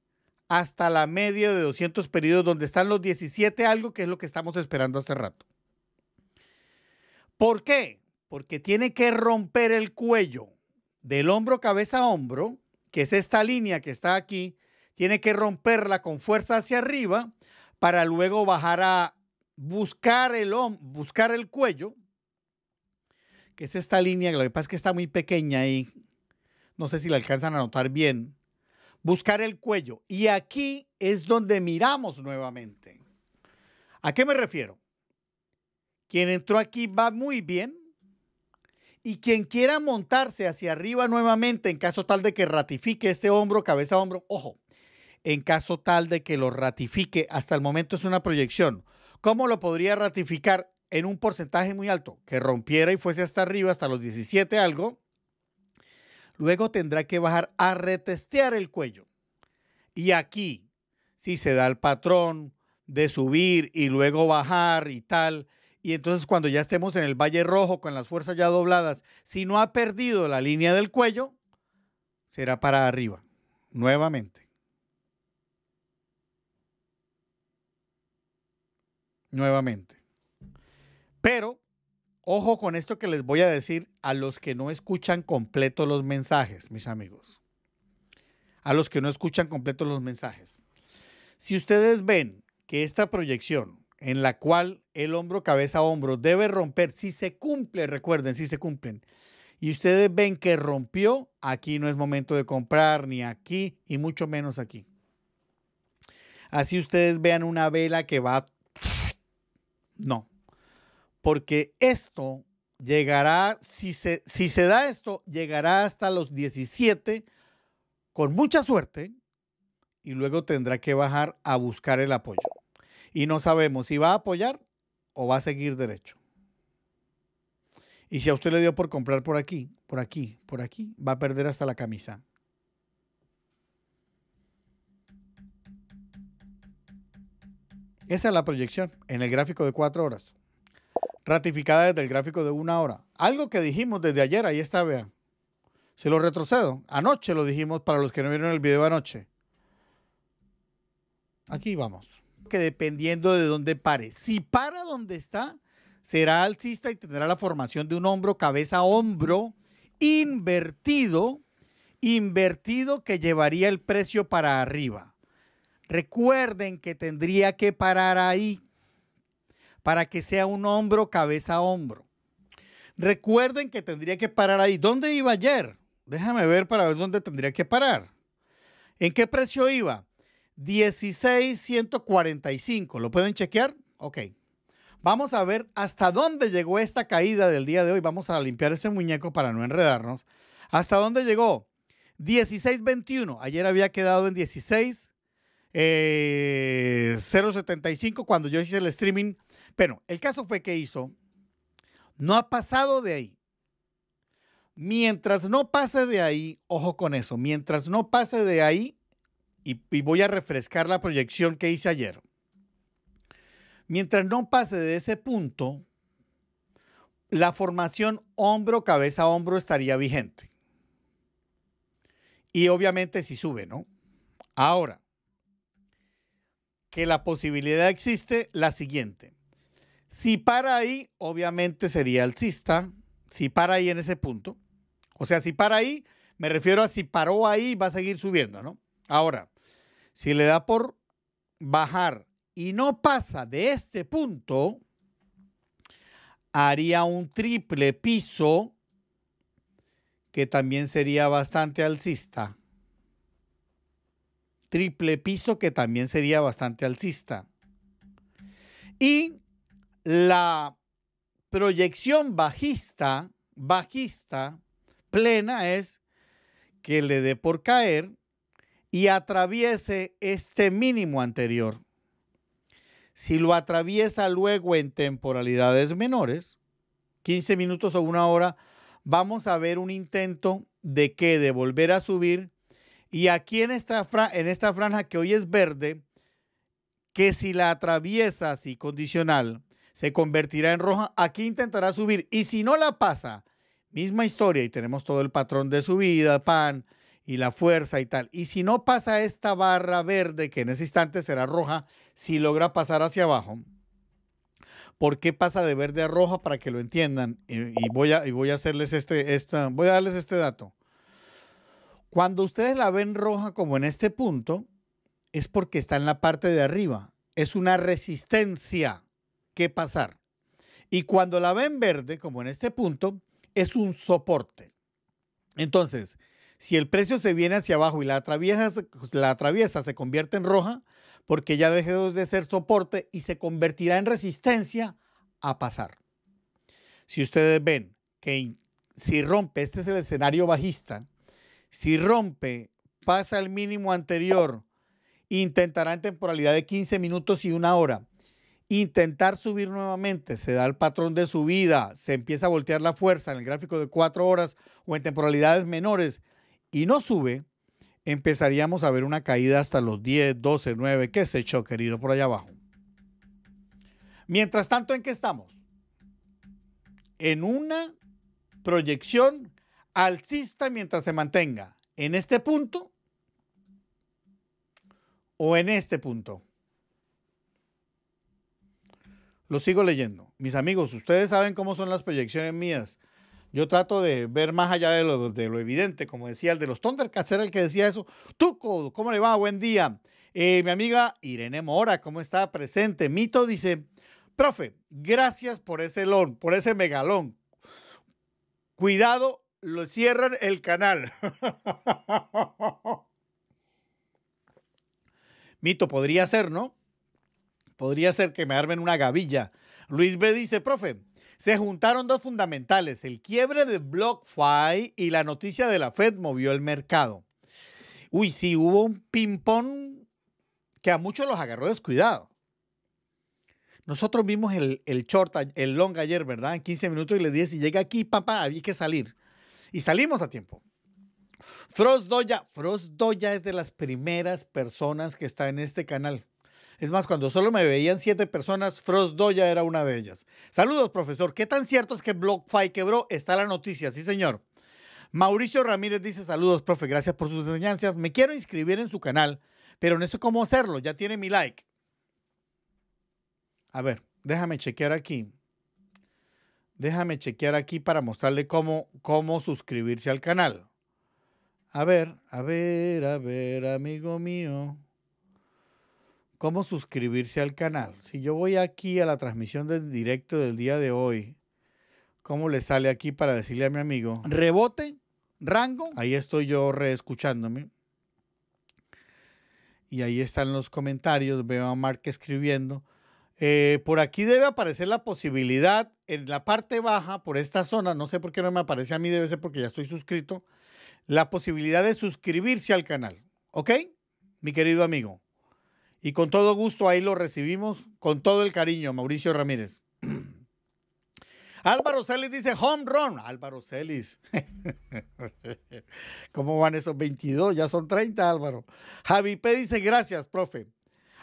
hasta la media de 200 periodos, donde están los 17 algo, que es lo que estamos esperando hace rato. ¿Por qué? Porque tiene que romper el cuello del hombro cabeza a hombro, que es esta línea que está aquí, tiene que romperla con fuerza hacia arriba para luego bajar a buscar el, buscar el cuello, que es esta línea, lo que pasa es que está muy pequeña y no sé si la alcanzan a notar bien, buscar el cuello. Y aquí es donde miramos nuevamente. ¿A qué me refiero? Quien entró aquí va muy bien. Y quien quiera montarse hacia arriba nuevamente, en caso tal de que ratifique este hombro, cabeza, hombro, ojo, en caso tal de que lo ratifique, hasta el momento es una proyección. ¿Cómo lo podría ratificar en un porcentaje muy alto? Que rompiera y fuese hasta arriba, hasta los 17 algo, Luego tendrá que bajar a retestear el cuello. Y aquí, si se da el patrón de subir y luego bajar y tal, y entonces cuando ya estemos en el Valle Rojo con las fuerzas ya dobladas, si no ha perdido la línea del cuello, será para arriba, nuevamente. Nuevamente. Pero Ojo con esto que les voy a decir a los que no escuchan completo los mensajes, mis amigos. A los que no escuchan completo los mensajes. Si ustedes ven que esta proyección en la cual el hombro cabeza a hombro debe romper, si se cumple, recuerden, si se cumplen, y ustedes ven que rompió, aquí no es momento de comprar, ni aquí, y mucho menos aquí. Así ustedes vean una vela que va... No, porque esto llegará, si se, si se da esto, llegará hasta los 17 con mucha suerte y luego tendrá que bajar a buscar el apoyo. Y no sabemos si va a apoyar o va a seguir derecho. Y si a usted le dio por comprar por aquí, por aquí, por aquí, va a perder hasta la camisa. Esa es la proyección en el gráfico de cuatro horas ratificada desde el gráfico de una hora. Algo que dijimos desde ayer, ahí está, vean. Se lo retrocedo, anoche lo dijimos para los que no vieron el video anoche. Aquí vamos. Que dependiendo de dónde pare. Si para donde está, será alcista y tendrá la formación de un hombro, cabeza, hombro invertido, invertido que llevaría el precio para arriba. Recuerden que tendría que parar ahí para que sea un hombro cabeza hombro. Recuerden que tendría que parar ahí. ¿Dónde iba ayer? Déjame ver para ver dónde tendría que parar. ¿En qué precio iba? 16,145. ¿Lo pueden chequear? Ok. Vamos a ver hasta dónde llegó esta caída del día de hoy. Vamos a limpiar ese muñeco para no enredarnos. ¿Hasta dónde llegó? 16.21. Ayer había quedado en 16. 0.75 eh, cuando yo hice el streaming pero el caso fue que hizo, no ha pasado de ahí. Mientras no pase de ahí, ojo con eso, mientras no pase de ahí, y, voy a refrescar la proyección que hice ayer, mientras no pase de ese punto, la formación hombro, cabeza, hombro estaría vigente. Y obviamente si sube, ¿no? Ahora, que la posibilidad existe, la siguiente. Si para ahí, obviamente sería alcista. Si para ahí en ese punto. O sea, si para ahí, me refiero a si paró ahí, va a seguir subiendo, ¿no? Ahora, si le da por bajar y no pasa de este punto, haría un triple piso que también sería bastante alcista. Triple piso que también sería bastante alcista. Y la proyección bajista, bajista, plena es que le dé por caer y atraviese este mínimo anterior. Si lo atraviesa luego en temporalidades menores, 15 minutos o una hora, vamos a ver un intento de que de volver a subir. Y aquí en esta, en esta franja que hoy es verde, que si la atraviesa así condicional, se convertirá en roja. Aquí intentará subir y si no la pasa, misma historia y tenemos todo el patrón de subida, pan y la fuerza y tal. Y si no pasa esta barra verde, que en ese instante será roja, si logra pasar hacia abajo, ¿por qué pasa de verde a roja? Para que lo entiendan. Y, voy, a, voy a hacerles este, voy a darles este dato. Cuando ustedes la ven roja como en este punto, es porque está en la parte de arriba. Es una resistencia que pasar. Y cuando la ven verde, como en este punto, es un soporte. Entonces, si el precio se viene hacia abajo y la atraviesa, la atraviesa se convierte en roja, porque ya dejó de ser soporte y se convertirá en resistencia a pasar. Si ustedes ven que si rompe, este es el escenario bajista, si rompe, pasa el mínimo anterior, intentará en temporalidad de 15 minutos y una hora intentar subir nuevamente, se da el patrón de subida, se empieza a voltear la fuerza en el gráfico de cuatro horas o en temporalidades menores y no sube, empezaríamos a ver una caída hasta los 10, 12, 9, que se echó, querido, por allá abajo. Mientras tanto, ¿en qué estamos? En una proyección alcista mientras se mantenga en este punto o en este punto lo sigo leyendo. Mis amigos, ustedes saben cómo son las proyecciones mías. Yo trato de ver más allá de lo, evidente, como decía el de los Thundercats, era el que decía eso. Tuco, ¿cómo le va? Buen día. Eh, mi amiga Irene Mora, ¿cómo está? Presente. Mito dice, profe, gracias por ese lon, por ese megalón. Cuidado, lo cierran el canal. Mito podría ser, ¿no? Podría ser que me armen una gavilla. Luis B dice, profe, se juntaron dos fundamentales, el quiebre de BlockFi y la noticia de la Fed movió el mercado. Uy, sí, hubo un ping-pong que a muchos los agarró descuidado. Nosotros vimos el, el, short, el long ayer, ¿verdad? En 15 minutos y les dije, si llega aquí, papá, había que salir. Y salimos a tiempo. Frost Doya, Frost Doya es de las primeras personas que está en este canal. Es más, cuando solo me veían siete personas, Frost Doya era una de ellas. Saludos, profesor. ¿Qué tan cierto es que BlockFi quebró? Está la noticia, sí, señor. Mauricio Ramírez dice, saludos, profe, gracias por sus enseñanzas. Me quiero inscribir en su canal, pero no sé cómo hacerlo. Ya tiene mi like. A ver, déjame chequear aquí. Déjame chequear aquí para mostrarle cómo, cómo suscribirse al canal. A ver, a ver, a ver, amigo mío cómo suscribirse al canal. Si yo voy aquí a la transmisión del directo del día de hoy, ¿cómo le sale aquí para decirle a mi amigo? Rebote, rango. Ahí estoy yo reescuchándome. Y ahí están los comentarios. Veo a Mark escribiendo. Eh, por aquí debe aparecer la posibilidad en la parte baja, por esta zona, no sé por qué no me aparece a mí, debe ser porque ya estoy suscrito, la posibilidad de suscribirse al canal. ¿Ok? Mi querido amigo. Y con todo gusto ahí lo recibimos, con todo el cariño, Mauricio Ramírez. Álvaro Celis dice home run. Álvaro Celis. ¿Cómo van esos 22? Ya son 30, Álvaro. Javi P dice gracias, profe.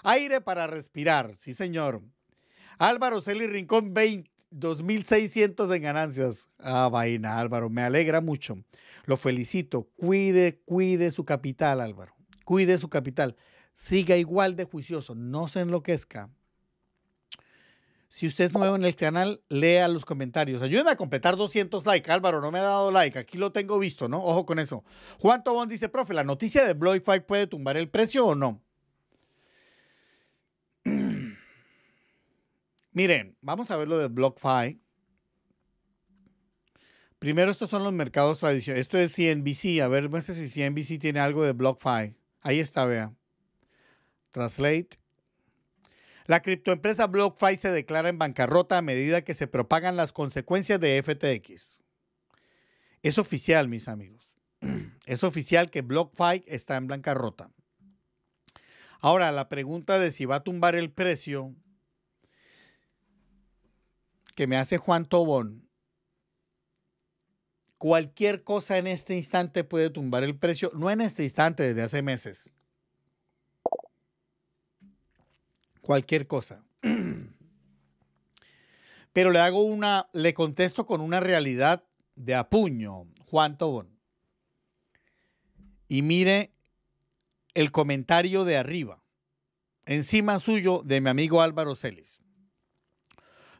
Aire para respirar. Sí, señor. Álvaro Celis Rincón 2.600 en ganancias. Ah, vaina, Álvaro, me alegra mucho. Lo felicito. Cuide, cuide su capital, Álvaro. Cuide su capital siga igual de juicioso, no se enloquezca. Si usted es nuevo en el canal, lea los comentarios. Ayúdenme a completar 200 likes. Álvaro, no me ha dado like. Aquí lo tengo visto, ¿no? Ojo con eso. Juan Tobón dice, profe, ¿la noticia de BlockFi puede tumbar el precio o no? Miren, vamos a ver lo de BlockFi. Primero, estos son los mercados tradicionales. Esto es CNBC. A ver, no sé si CNBC tiene algo de BlockFi. Ahí está, vea. Translate. La criptoempresa BlockFi se declara en bancarrota a medida que se propagan las consecuencias de FTX. Es oficial, mis amigos. Es oficial que BlockFi está en bancarrota. Ahora, la pregunta de si va a tumbar el precio que me hace Juan Tobón. Cualquier cosa en este instante puede tumbar el precio, no en este instante, desde hace meses. cualquier cosa. Pero le hago una, le contesto con una realidad de apuño, Juan Tobón. Y mire el comentario de arriba, encima suyo de mi amigo Álvaro Celis.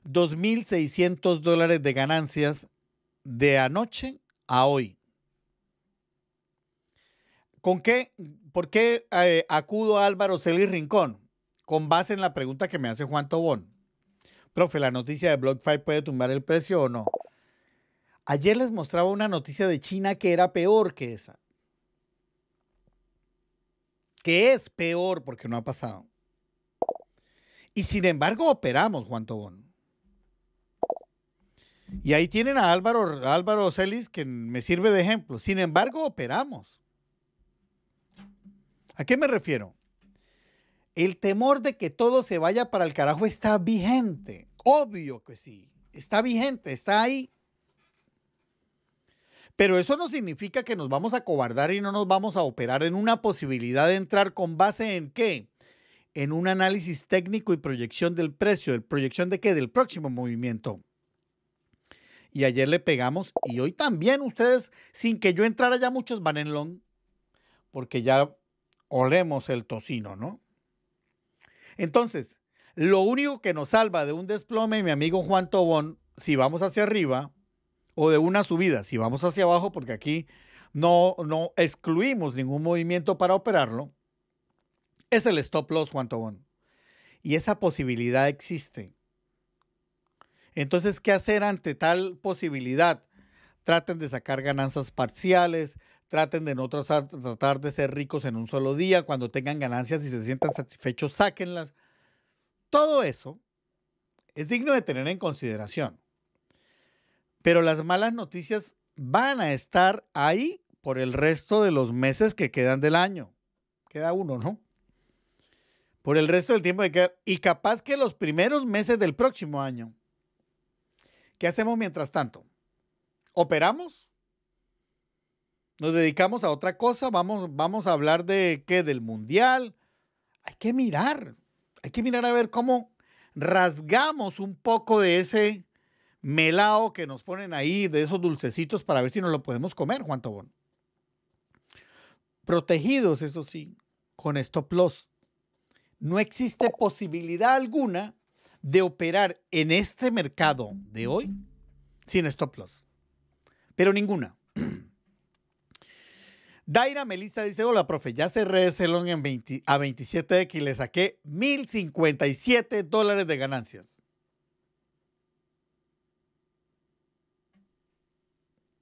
2.600 dólares de ganancias de anoche a hoy. ¿Con qué? ¿Por qué eh, acudo a Álvaro Celis Rincón? con base en la pregunta que me hace Juan Tobón. Profe, ¿la noticia de BlockFi puede tumbar el precio o no? Ayer les mostraba una noticia de China que era peor que esa. Que es peor porque no ha pasado. Y sin embargo operamos, Juan Tobón. Y ahí tienen a Álvaro, Álvaro Celis, que me sirve de ejemplo. Sin embargo, operamos. ¿A qué me refiero? El temor de que todo se vaya para el carajo está vigente. Obvio que sí. Está vigente, está ahí. Pero eso no significa que nos vamos a cobardar y no nos vamos a operar en una posibilidad de entrar con base en qué? En un análisis técnico y proyección del precio, ¿el proyección de qué? Del próximo movimiento. Y ayer le pegamos y hoy también ustedes, sin que yo entrara ya muchos van en long, porque ya olemos el tocino, ¿no? Entonces, lo único que nos salva de un desplome, mi amigo Juan Tobón, si vamos hacia arriba, o de una subida, si vamos hacia abajo, porque aquí no, excluimos ningún movimiento para operarlo, es el stop loss, Juan Tobón. Y esa posibilidad existe. Entonces, ¿qué hacer ante tal posibilidad? Traten de sacar ganancias parciales, Traten de no tratar de ser ricos en un solo día. Cuando tengan ganancias y se sientan satisfechos, sáquenlas. Todo eso es digno de tener en consideración. Pero las malas noticias van a estar ahí por el resto de los meses que quedan del año. Queda uno, ¿no? Por el resto del tiempo que Y capaz que los primeros meses del próximo año. ¿Qué hacemos mientras tanto? ¿Operamos? nos dedicamos a otra cosa, vamos, vamos a hablar de qué, del mundial. Hay que mirar, hay que mirar a ver cómo rasgamos un poco de ese melao que nos ponen ahí, de esos dulcecitos para ver si nos lo podemos comer, Juan Tobón. Protegidos, eso sí, con stop loss. No existe posibilidad alguna de operar en este mercado de hoy sin stop loss. Pero ninguna. Daira Melissa dice, hola, profe, ya cerré el en 20, a 27X y le saqué 1.057 dólares de ganancias.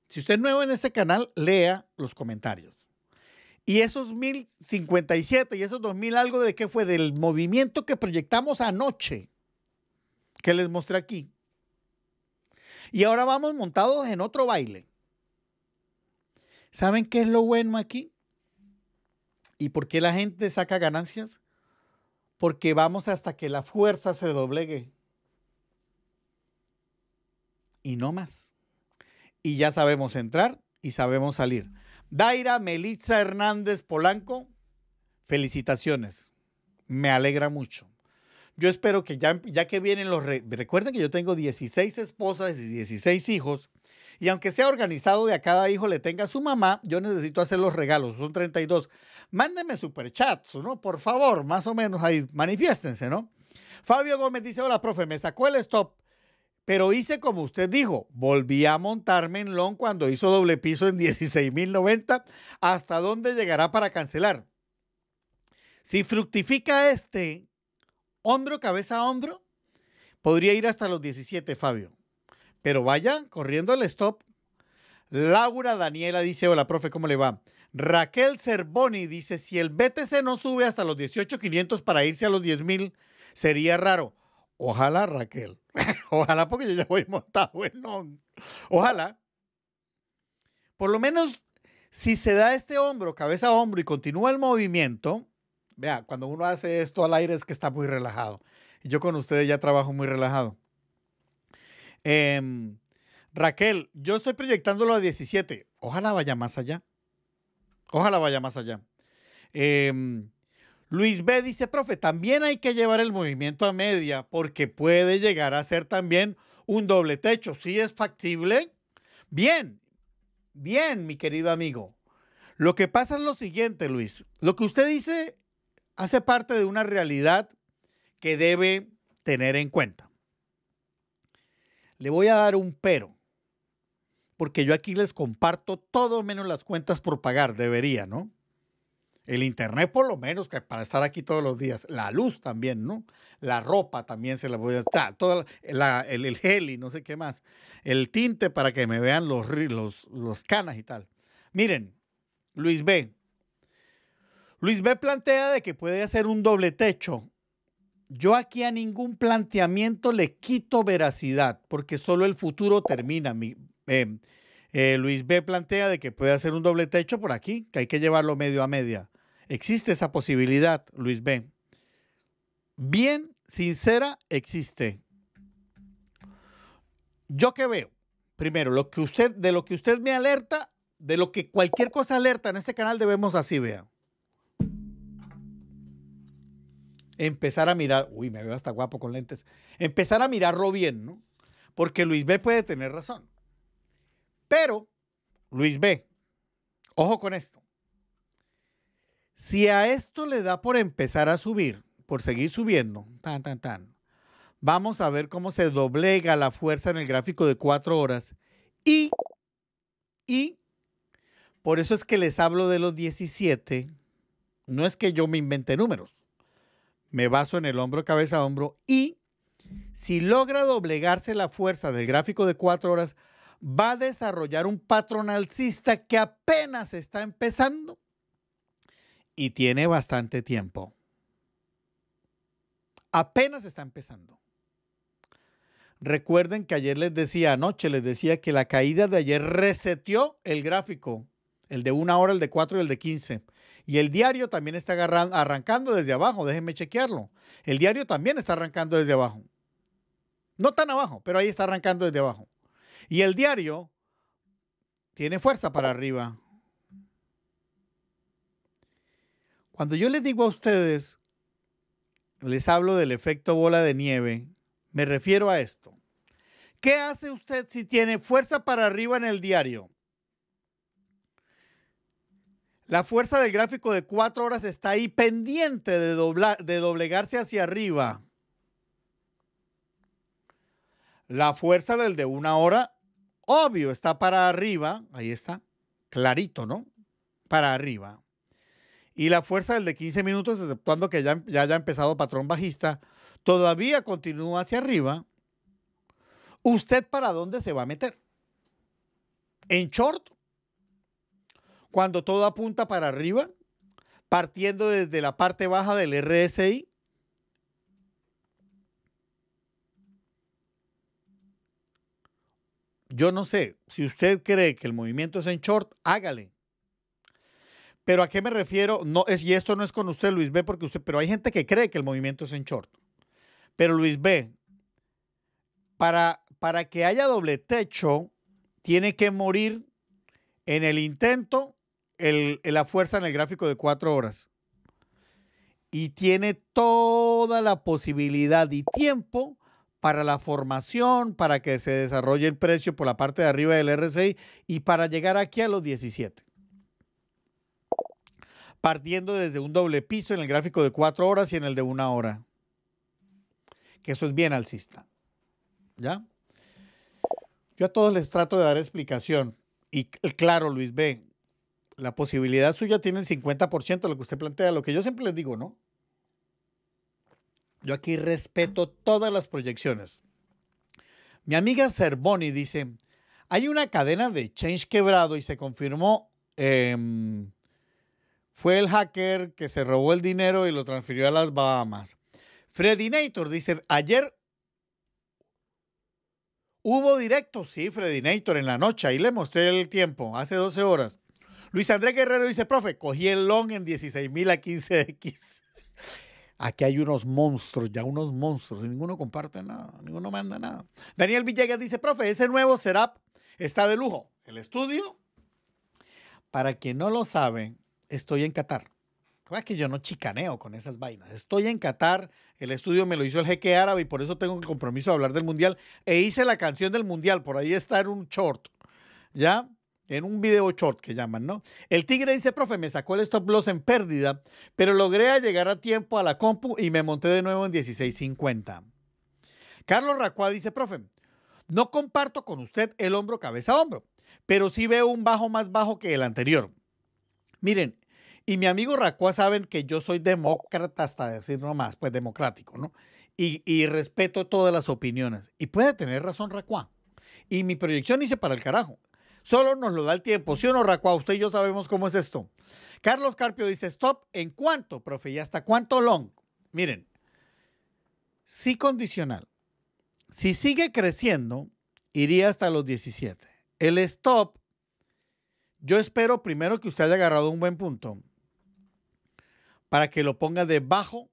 Si usted es nuevo en este canal, lea los comentarios. Y esos 1.057 y esos 2.000 algo de qué fue del movimiento que proyectamos anoche, que les mostré aquí. Y ahora vamos montados en otro baile. ¿Saben qué es lo bueno aquí? ¿Y por qué la gente saca ganancias? Porque vamos hasta que la fuerza se doblegue. Y no más. Y ya sabemos entrar y sabemos salir. Daira Melitza Hernández Polanco, felicitaciones. Me alegra mucho. Yo espero que ya, ya que vienen los... recuerden que yo tengo 16 esposas y 16 hijos. Y aunque sea organizado de a cada hijo le tenga su mamá, yo necesito hacer los regalos. Son 32. Mándenme superchats, ¿no? Por favor, más o menos ahí, manifiéstense, ¿no? Fabio Gómez dice, hola, profe, me sacó el stop, pero hice como usted dijo, volví a montarme en long cuando hizo doble piso en 16.090. ¿Hasta dónde llegará para cancelar? Si fructifica este hombro, cabeza a hombro, podría ir hasta los 17, Fabio pero vaya corriendo el stop. Laura Daniela dice, hola, profe, ¿cómo le va? Raquel Cervoni dice, si el BTC no sube hasta los 18.500 para irse a los 10.000, sería raro. Ojalá, Raquel. Ojalá, porque yo ya voy montado Ojalá. Por lo menos, si se da este hombro, cabeza a hombro y continúa el movimiento, vea, cuando uno hace esto al aire es que está muy relajado. Y yo con ustedes ya trabajo muy relajado. Em, Raquel, yo estoy proyectándolo a 17. Ojalá vaya más allá. Ojalá vaya más allá. Em, Luis B dice, profe, también hay que llevar el movimiento a media porque puede llegar a ser también un doble techo. Si es factible, bien, bien, mi querido amigo. Lo que pasa es lo siguiente, Luis. Lo que usted dice hace parte de una realidad que debe tener en cuenta. Le voy a dar un pero, porque yo aquí les comparto todo menos las cuentas por pagar, debería, ¿no? El internet por lo menos, para estar aquí todos los días. La luz también, ¿no? La ropa también se la voy a... dar, toda el, el, gel y no sé qué más. El tinte para que me vean los, los, los canas y tal. Miren, Luis B. Luis B plantea de que puede hacer un doble techo yo aquí a ningún planteamiento le quito veracidad, porque solo el futuro termina. Eh, eh, Luis B plantea de que puede hacer un doble techo por aquí, que hay que llevarlo medio a media. Existe esa posibilidad, Luis B. Bien, sincera, existe. Yo que veo, primero, lo que usted, de lo que usted me alerta, de lo que cualquier cosa alerta en este canal debemos así, vea. empezar a mirar, uy, me veo hasta guapo con lentes, empezar a mirarlo bien, ¿no? Porque Luis B puede tener razón. Pero, Luis B, ojo con esto. Si a esto le da por empezar a subir, por seguir subiendo, tan, tan, tan, vamos a ver cómo se doblega la fuerza en el gráfico de cuatro horas. Y, y, por eso es que les hablo de los 17. No es que yo me invente números me baso en el hombro cabeza a hombro y si logra doblegarse la fuerza del gráfico de cuatro horas, va a desarrollar un patrón alcista que apenas está empezando y tiene bastante tiempo. Apenas está empezando. Recuerden que ayer les decía, anoche les decía que la caída de ayer reseteó el gráfico, el de una hora, el de cuatro y el de quince. Y el diario también está arrancando desde abajo, déjenme chequearlo. El diario también está arrancando desde abajo. No tan abajo, pero ahí está arrancando desde abajo. Y el diario tiene fuerza para arriba. Cuando yo les digo a ustedes, les hablo del efecto bola de nieve, me refiero a esto. ¿Qué hace usted si tiene fuerza para arriba en el diario? La fuerza del gráfico de cuatro horas está ahí pendiente de, doblegarse hacia arriba. La fuerza del de una hora, obvio, está para arriba. Ahí está. Clarito, ¿no? Para arriba. Y la fuerza del de 15 minutos, exceptuando que ya, ya haya empezado patrón bajista, todavía continúa hacia arriba. ¿Usted para dónde se va a meter? ¿En short cuando todo apunta para arriba, partiendo desde la parte baja del RSI. Yo no sé, si usted cree que el movimiento es en short, hágale. Pero a qué me refiero, no es, y esto no es con usted, Luis B, porque usted, pero hay gente que cree que el movimiento es en short. Pero Luis B, para, para que haya doble techo, tiene que morir en el intento la fuerza en el gráfico de cuatro horas y tiene toda la posibilidad y tiempo para la formación, para que se desarrolle el precio por la parte de arriba del RSI y para llegar aquí a los 17. Partiendo desde un doble piso en el gráfico de cuatro horas y en el de una hora. Que eso es bien alcista. ¿Ya? Yo a todos les trato de dar explicación. Y claro, Luis B., la posibilidad suya tiene el 50% de lo que usted plantea, lo que yo siempre les digo, ¿no? Yo aquí respeto todas las proyecciones. Mi amiga Cerboni dice, hay una cadena de change quebrado y se confirmó, em, fue el hacker que se robó el dinero y lo transfirió a las Bahamas. Nator dice, ayer hubo directo, sí, Nator, en la noche, ahí le mostré el tiempo, hace 12 horas. Luis Andrés Guerrero dice, profe, cogí el long en 16.000 a 15X. Aquí hay unos monstruos, ya unos monstruos, y ninguno comparte nada, ninguno manda nada. Daniel Villegas dice, profe, ese nuevo setup está de lujo. El estudio, para quien no lo sabe, estoy en Qatar. Es que yo no chicaneo con esas vainas. Estoy en Qatar, el estudio me lo hizo el jeque árabe y por eso tengo el compromiso de hablar del mundial. E hice la canción del mundial, por ahí está en un short. ¿Ya? en un video short que llaman, ¿no? El tigre dice, profe, me sacó el stop loss en pérdida, pero logré llegar a tiempo a la compu y me monté de nuevo en 16.50. Carlos Racua dice, profe, no comparto con usted el hombro cabeza a hombro, pero sí veo un bajo más bajo que el anterior. Miren, y mi amigo Racua saben que yo soy demócrata, hasta decir nomás, más, pues democrático, ¿no? Y, y respeto todas las opiniones. Y puede tener razón Racua. Y mi proyección hice para el carajo. Solo nos lo da el tiempo. Si o no, Racua? Usted y yo sabemos cómo es esto. Carlos Carpio dice, stop, ¿en cuánto, profe? ¿Y hasta cuánto long? Miren, sí condicional. Si sigue creciendo, iría hasta los 17. El stop, yo espero primero que usted haya agarrado un buen punto para que lo ponga debajo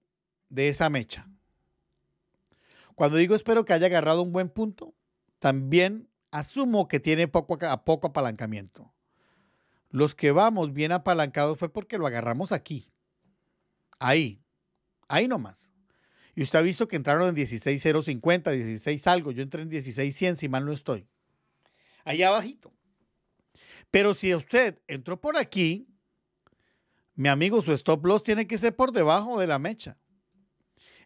de esa mecha. Cuando digo espero que haya agarrado un buen punto, también asumo que tiene poco a poco apalancamiento. Los que vamos bien apalancados fue porque lo agarramos aquí. Ahí. Ahí nomás. Y usted ha visto que entraron en 16050, 16 algo. Yo entré en 16100, si mal no estoy. Allá abajito. Pero si usted entró por aquí, mi amigo, su stop loss tiene que ser por debajo de la mecha.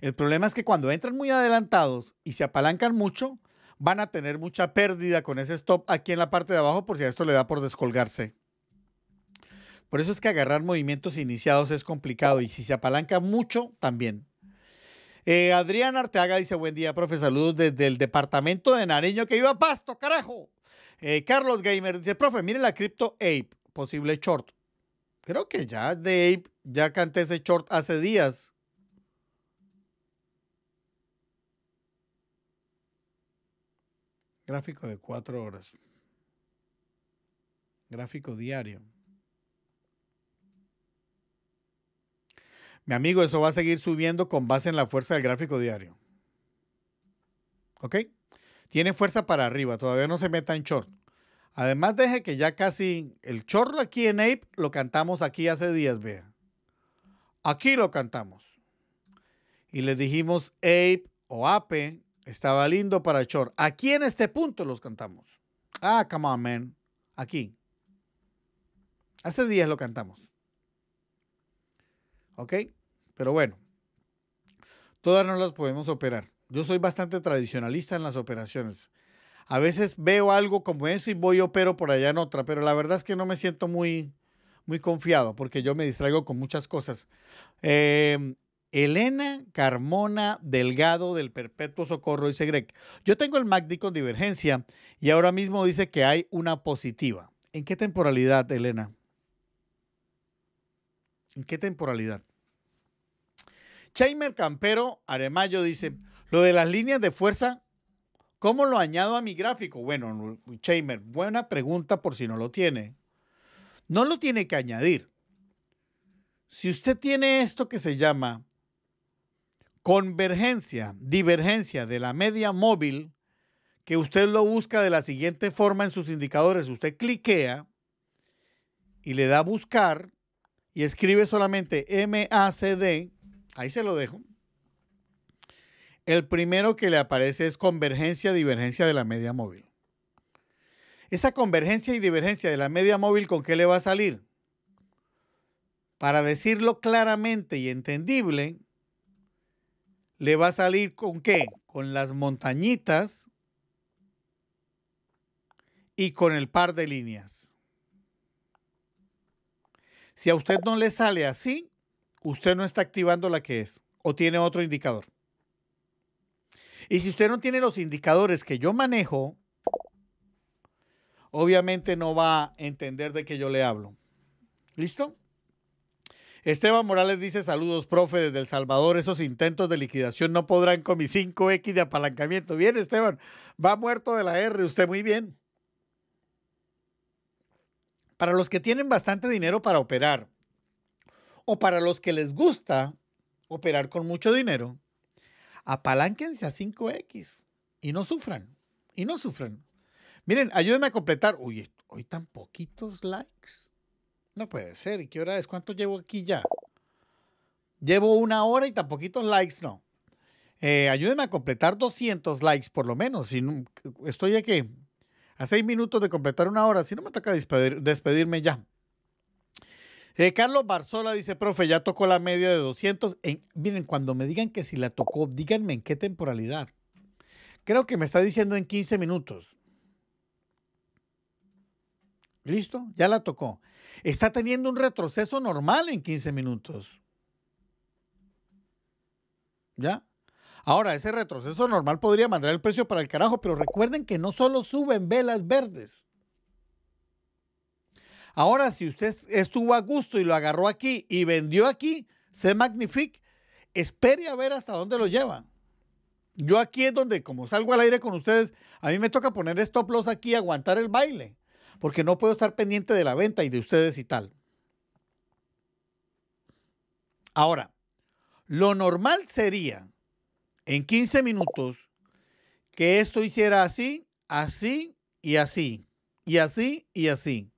El problema es que cuando entran muy adelantados y se apalancan mucho, van a tener mucha pérdida con ese stop aquí en la parte de abajo por si a esto le da por descolgarse. Por eso es que agarrar movimientos iniciados es complicado y si se apalanca mucho, también. Eh, Adrián Arteaga dice, buen día, profe, saludos desde el departamento de Nariño que iba pasto, carajo. Eh, Carlos Gamer dice, profe, mire la cripto Ape, posible short. Creo que ya de Ape, ya canté ese short hace días. Gráfico de cuatro horas. Gráfico diario. Mi amigo, eso va a seguir subiendo con base en la fuerza del gráfico diario. ¿Ok? Tiene fuerza para arriba, todavía no se meta en short. Además, deje que ya casi el chorro aquí en Ape lo cantamos aquí hace días, vea. Aquí lo cantamos. Y le dijimos Ape o Ape estaba lindo para Chor. Aquí en este punto los cantamos. Ah, come on, man. Aquí. Hace días lo cantamos. ¿Ok? Pero bueno, todas no las podemos operar. Yo soy bastante tradicionalista en las operaciones. A veces veo algo como eso y voy y opero por allá en otra, pero la verdad es que no me siento muy, muy confiado porque yo me distraigo con muchas cosas. Eh, Elena Carmona Delgado del Perpetuo Socorro y Greg. Yo tengo el MACD con divergencia y ahora mismo dice que hay una positiva. ¿En qué temporalidad, Elena? ¿En qué temporalidad? Chaimer Campero Aremayo dice, lo de las líneas de fuerza, ¿cómo lo añado a mi gráfico? Bueno, Chaimer, buena pregunta por si no lo tiene. No lo tiene que añadir. Si usted tiene esto que se llama convergencia, divergencia de la media móvil, que usted lo busca de la siguiente forma en sus indicadores. Usted cliquea y le da buscar y escribe solamente MACD. Ahí se lo dejo. El primero que le aparece es convergencia, divergencia de la media móvil. Esa convergencia y divergencia de la media móvil, ¿con qué le va a salir? Para decirlo claramente y entendible, le va a salir con qué? Con las montañitas y con el par de líneas. Si a usted no le sale así, usted no está activando la que es o tiene otro indicador. Y si usted no tiene los indicadores que yo manejo, obviamente no va a entender de qué yo le hablo. ¿Listo? Esteban Morales dice saludos, profe, desde El Salvador. Esos intentos de liquidación no podrán con mi 5X de apalancamiento. Bien, Esteban, va muerto de la R, usted muy bien. Para los que tienen bastante dinero para operar o para los que les gusta operar con mucho dinero, apalánquense a 5X y no sufran, y no sufran. Miren, ayúdenme a completar. Uy, hoy tan poquitos likes. No puede ser. ¿Y qué hora es? ¿Cuánto llevo aquí ya? Llevo una hora y tan poquitos likes, no. Eh, ayúdenme a completar 200 likes por lo menos. Si estoy aquí a seis minutos de completar una hora. Si no me toca despedirme ya. Eh, Carlos Barzola dice, profe, ya tocó la media de 200. miren, cuando me digan que si la tocó, díganme en qué temporalidad. Creo que me está diciendo en 15 minutos. ¿Listo? Ya la tocó está teniendo un retroceso normal en 15 minutos. ¿Ya? Ahora, ese retroceso normal podría mandar el precio para el carajo, pero recuerden que no solo suben velas verdes. Ahora, si usted estuvo a gusto y lo agarró aquí y vendió aquí, se magnifique, espere a ver hasta dónde lo lleva. Yo aquí es donde, como salgo al aire con ustedes, a mí me toca poner stop loss aquí, aguantar el baile porque no puedo estar pendiente de la venta y de ustedes y tal. Ahora, lo normal sería en 15 minutos que esto hiciera así, así y así, y así y así.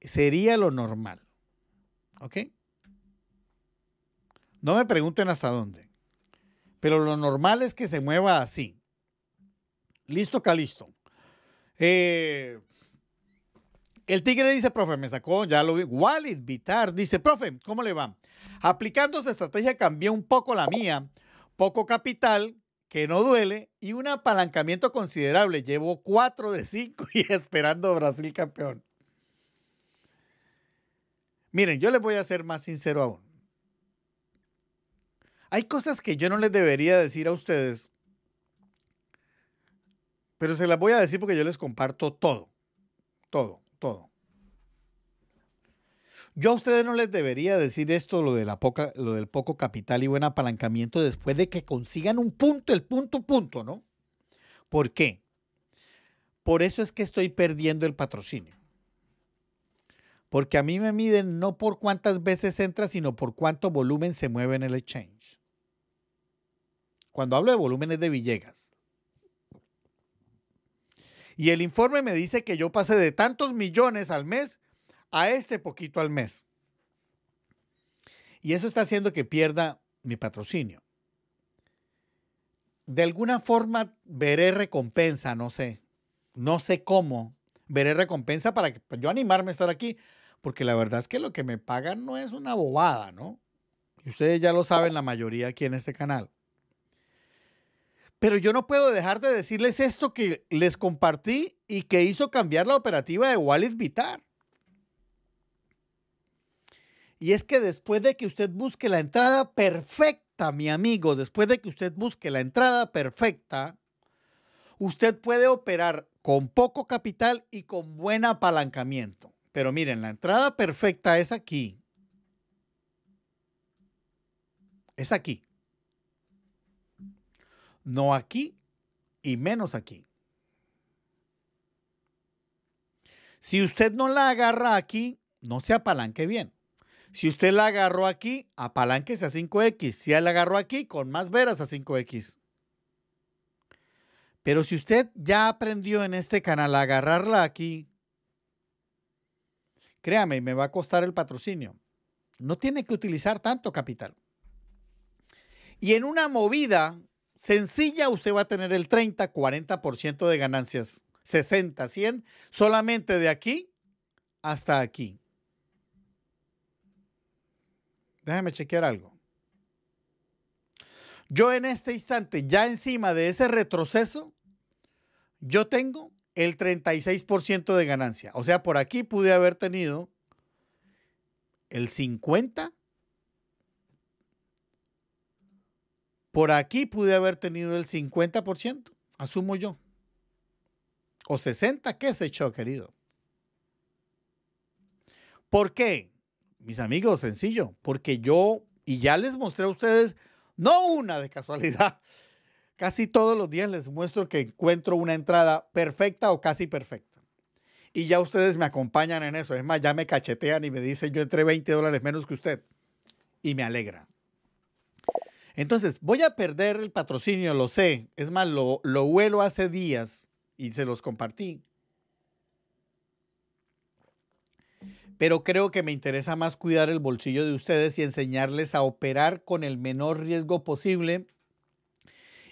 Sería lo normal. ¿Ok? No me pregunten hasta dónde. Pero lo normal es que se mueva así. Listo, Calisto. Eh, el Tigre dice, profe, me sacó, ya lo vi. Walid Vitar dice, profe, ¿cómo le va? Aplicando su estrategia cambió un poco la mía. Poco capital, que no duele, y un apalancamiento considerable. Llevo 4 de 5 y esperando Brasil campeón. Miren, yo les voy a ser más sincero aún. Hay cosas que yo no les debería decir a ustedes, pero se las voy a decir porque yo les comparto todo, todo todo. Yo a ustedes no les debería decir esto, lo, de la poca, lo del poco capital y buen apalancamiento, después de que consigan un punto, el punto, punto, ¿no? ¿Por qué? Por eso es que estoy perdiendo el patrocinio. Porque a mí me miden no por cuántas veces entra, sino por cuánto volumen se mueve en el exchange. Cuando hablo de volúmenes de Villegas. Y el informe me dice que yo pasé de tantos millones al mes a este poquito al mes. Y eso está haciendo que pierda mi patrocinio. De alguna forma veré recompensa, no sé. No sé cómo. Veré recompensa para que yo animarme a estar aquí. Porque la verdad es que lo que me pagan no es una bobada, ¿no? Y ustedes ya lo saben la mayoría aquí en este canal. Pero yo no puedo dejar de decirles esto que les compartí y que hizo cambiar la operativa de Wallet Vitar. Y es que después de que usted busque la entrada perfecta, mi amigo, después de que usted busque la entrada perfecta, usted puede operar con poco capital y con buen apalancamiento. Pero miren, la entrada perfecta es aquí. Es aquí. No aquí y menos aquí. Si usted no la agarra aquí, no se apalanque bien. Si usted la agarró aquí, apalánquese a 5X. Si la agarró aquí, con más veras a 5X. Pero si usted ya aprendió en este canal a agarrarla aquí, créame, me va a costar el patrocinio. No tiene que utilizar tanto capital. Y en una movida sencilla, usted va a tener el 30, 40% de ganancias, 60, 100, solamente de aquí hasta aquí. Déjame chequear algo. Yo en este instante, ya encima de ese retroceso, yo tengo el 36% de ganancia. O sea, por aquí pude haber tenido el 50 Por aquí pude haber tenido el 50%, asumo yo. O 60, ¿qué se echó, querido? ¿Por qué? Mis amigos, sencillo, porque yo, y ya les mostré a ustedes, no una de casualidad, casi todos los días les muestro que encuentro una entrada perfecta o casi perfecta. Y ya ustedes me acompañan en eso. Es más, ya me cachetean y me dicen, yo entré 20 dólares menos que usted. Y me alegra. Entonces, voy a perder el patrocinio, lo sé. Es más, lo, lo huelo hace días y se los compartí. Pero creo que me interesa más cuidar el bolsillo de ustedes y enseñarles a operar con el menor riesgo posible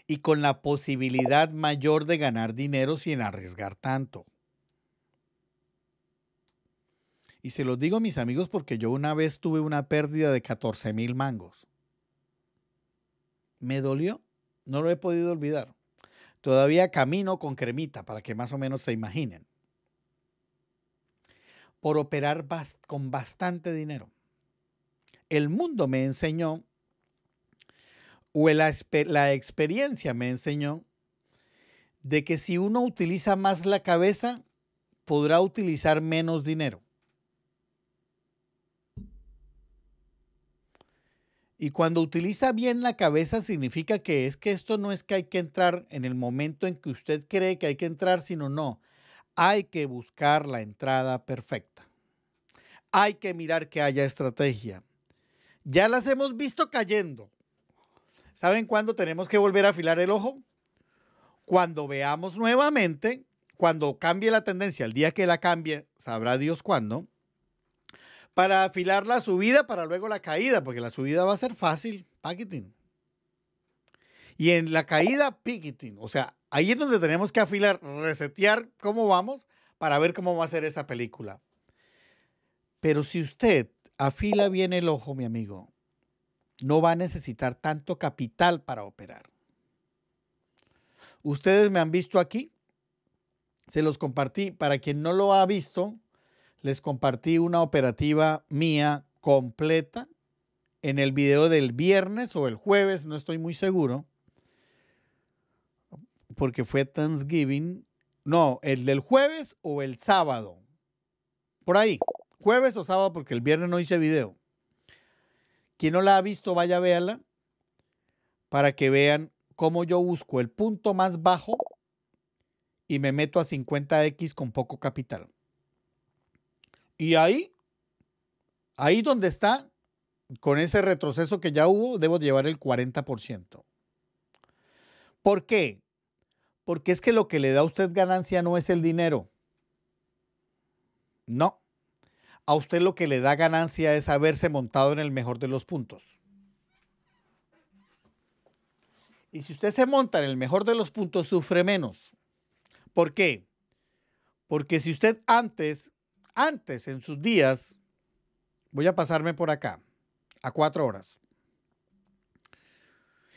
y con la posibilidad mayor de ganar dinero sin arriesgar tanto. Y se los digo mis amigos porque yo una vez tuve una pérdida de 14 mil mangos me dolió, no lo he podido olvidar. Todavía camino con cremita para que más o menos se imaginen. Por operar con bastante dinero. El mundo me enseñó, o la experiencia me enseñó, de que si uno utiliza más la cabeza, podrá utilizar menos dinero. Y cuando utiliza bien la cabeza significa que es que esto no es que hay que entrar en el momento en que usted cree que hay que entrar, sino no. Hay que buscar la entrada perfecta. Hay que mirar que haya estrategia. Ya las hemos visto cayendo. ¿Saben cuándo tenemos que volver a afilar el ojo? Cuando veamos nuevamente, cuando cambie la tendencia, el día que la cambie, sabrá Dios cuándo, para afilar la subida para luego la caída, porque la subida va a ser fácil, packeting. Y en la caída, picketing. O sea, ahí es donde tenemos que afilar, resetear cómo vamos para ver cómo va a ser esa película. Pero si usted afila bien el ojo, mi amigo, no va a necesitar tanto capital para operar. Ustedes me han visto aquí, se los compartí. Para quien no lo ha visto, les compartí una operativa mía completa en el video del viernes o el jueves, no estoy muy seguro, porque fue Thanksgiving. No, el del jueves o el sábado. Por ahí, jueves o sábado, porque el viernes no hice video. Quien no la ha visto, vaya a verla para que vean cómo yo busco el punto más bajo y me meto a 50x con poco capital. Y ahí, ahí donde está, con ese retroceso que ya hubo, debo llevar el 40%. ¿Por qué? Porque es que lo que le da a usted ganancia no es el dinero. No. A usted lo que le da ganancia es haberse montado en el mejor de los puntos. Y si usted se monta en el mejor de los puntos, sufre menos. ¿Por qué? Porque si usted antes antes en sus días, voy a pasarme por acá, a cuatro horas.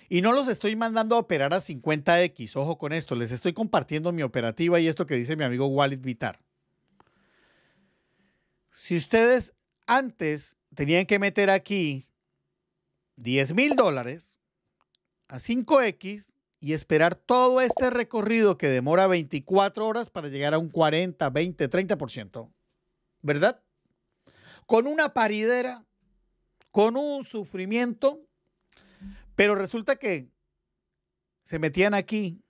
Y no los estoy mandando a operar a 50X, ojo con esto, les estoy compartiendo mi operativa y esto que dice mi amigo Wallet Vitar. Si ustedes antes tenían que meter aquí 10 mil dólares a 5X y esperar todo este recorrido que demora 24 horas para llegar a un 40, 20, 30%, ¿verdad? Con una paridera, con un sufrimiento, pero resulta que se metían aquí,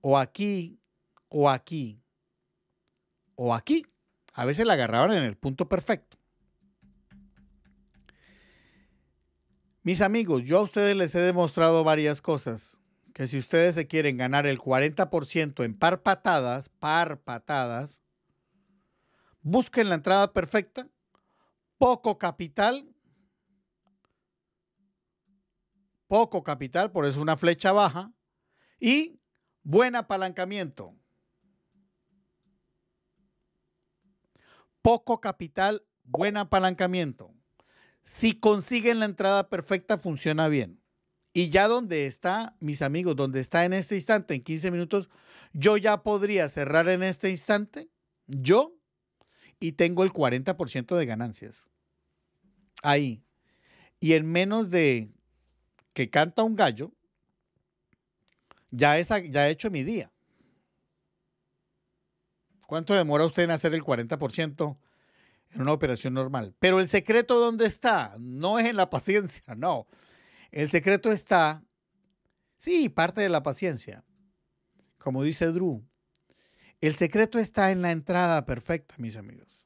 o aquí, o aquí, o aquí. A veces la agarraban en el punto perfecto. Mis amigos, yo a ustedes les he demostrado varias cosas. Que si ustedes se quieren ganar el 40% en par patadas, par patadas, busquen la entrada perfecta, poco capital, poco capital, por eso una flecha baja, y buen apalancamiento. Poco capital, buen apalancamiento. Si consiguen la entrada perfecta, funciona bien. Y ya donde está, mis amigos, donde está en este instante, en 15 minutos, yo ya podría cerrar en este instante, yo y tengo el 40% de ganancias. Ahí. Y en menos de que canta un gallo, ya, ya he hecho mi día. ¿Cuánto demora usted en hacer el 40% en una operación normal? Pero el secreto dónde está? No es en la paciencia, no. El secreto está, sí, parte de la paciencia. Como dice Drew, el secreto está en la entrada perfecta, mis amigos.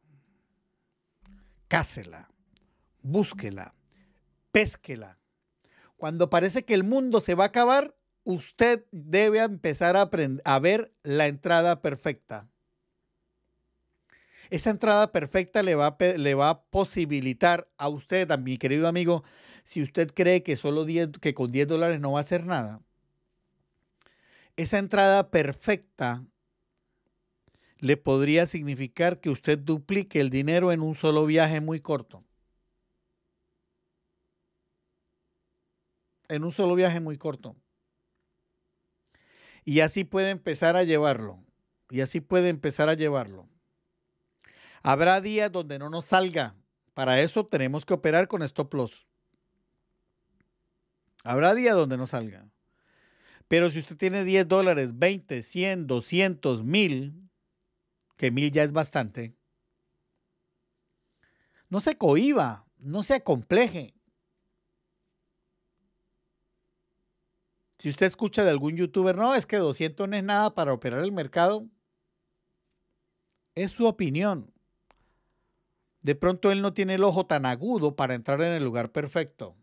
Cásela, búsquela, pésquela. Cuando parece que el mundo se va a acabar, usted debe empezar a, a ver la entrada perfecta. Esa entrada perfecta le va, a le va a posibilitar a usted, a mi querido amigo, si usted cree que, solo 10, que con 10 dólares no va a hacer nada. Esa entrada perfecta le podría significar que usted duplique el dinero en un solo viaje muy corto. En un solo viaje muy corto. Y así puede empezar a llevarlo. Y así puede empezar a llevarlo. Habrá días donde no nos salga. Para eso tenemos que operar con stop loss. Habrá días donde no salga. Pero si usted tiene 10 dólares, 20, 100, 200, 1000, que mil ya es bastante, no se cohiba, no se acompleje. Si usted escucha de algún youtuber, no, es que 200 no es nada para operar el mercado, es su opinión. De pronto él no tiene el ojo tan agudo para entrar en el lugar perfecto.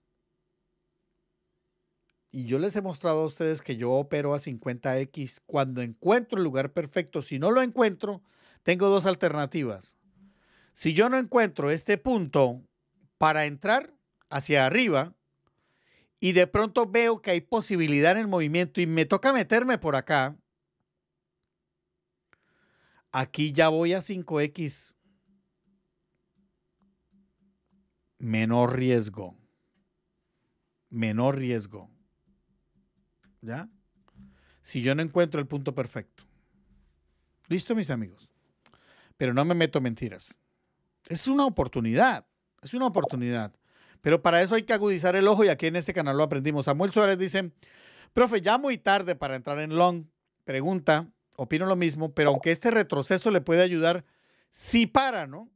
Y yo les he mostrado a ustedes que yo opero a 50X. Cuando encuentro el lugar perfecto, si no lo encuentro, tengo dos alternativas. Si yo no encuentro este punto para entrar hacia arriba y de pronto veo que hay posibilidad en el movimiento y me toca meterme por acá, aquí ya voy a 5X. Menor riesgo. Menor riesgo. ¿Ya? Si yo no encuentro el punto perfecto. ¿Listo, mis amigos? pero no me meto mentiras. Es una oportunidad, es una oportunidad. Pero para eso hay que agudizar el ojo y aquí en este canal lo aprendimos. Samuel Suárez dice, profe, ya muy tarde para entrar en long. Pregunta, opino lo mismo, pero aunque este retroceso le puede ayudar, si para, ¿no?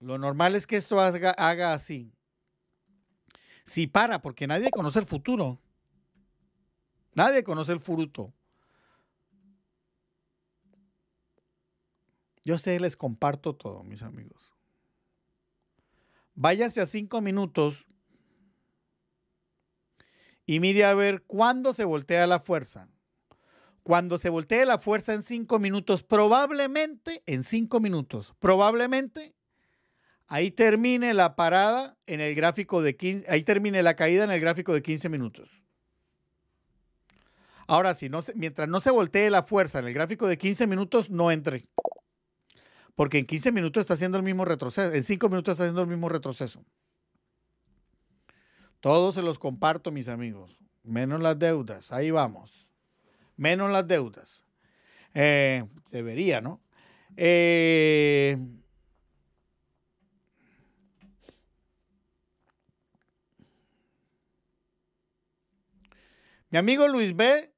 Lo normal es que esto haga, así. Si para, porque nadie conoce el futuro. Nadie conoce el fruto. Yo ustedes les comparto todo, mis amigos. Váyase a cinco minutos y mide a ver cuándo se voltea la fuerza. Cuando se voltee la fuerza en cinco minutos, probablemente, en cinco minutos, probablemente, ahí termine la parada en el gráfico de 15, ahí termine la caída en el gráfico de 15 minutos. Ahora, sí, mientras no se voltee la fuerza en el gráfico de 15 minutos, no entre. Porque en 15 minutos está haciendo el mismo retroceso, en 5 minutos está haciendo el mismo retroceso. Todos se los comparto, mis amigos, menos las deudas, ahí vamos. Menos las deudas. Eh, debería, ¿no? Eh, mi amigo Luis B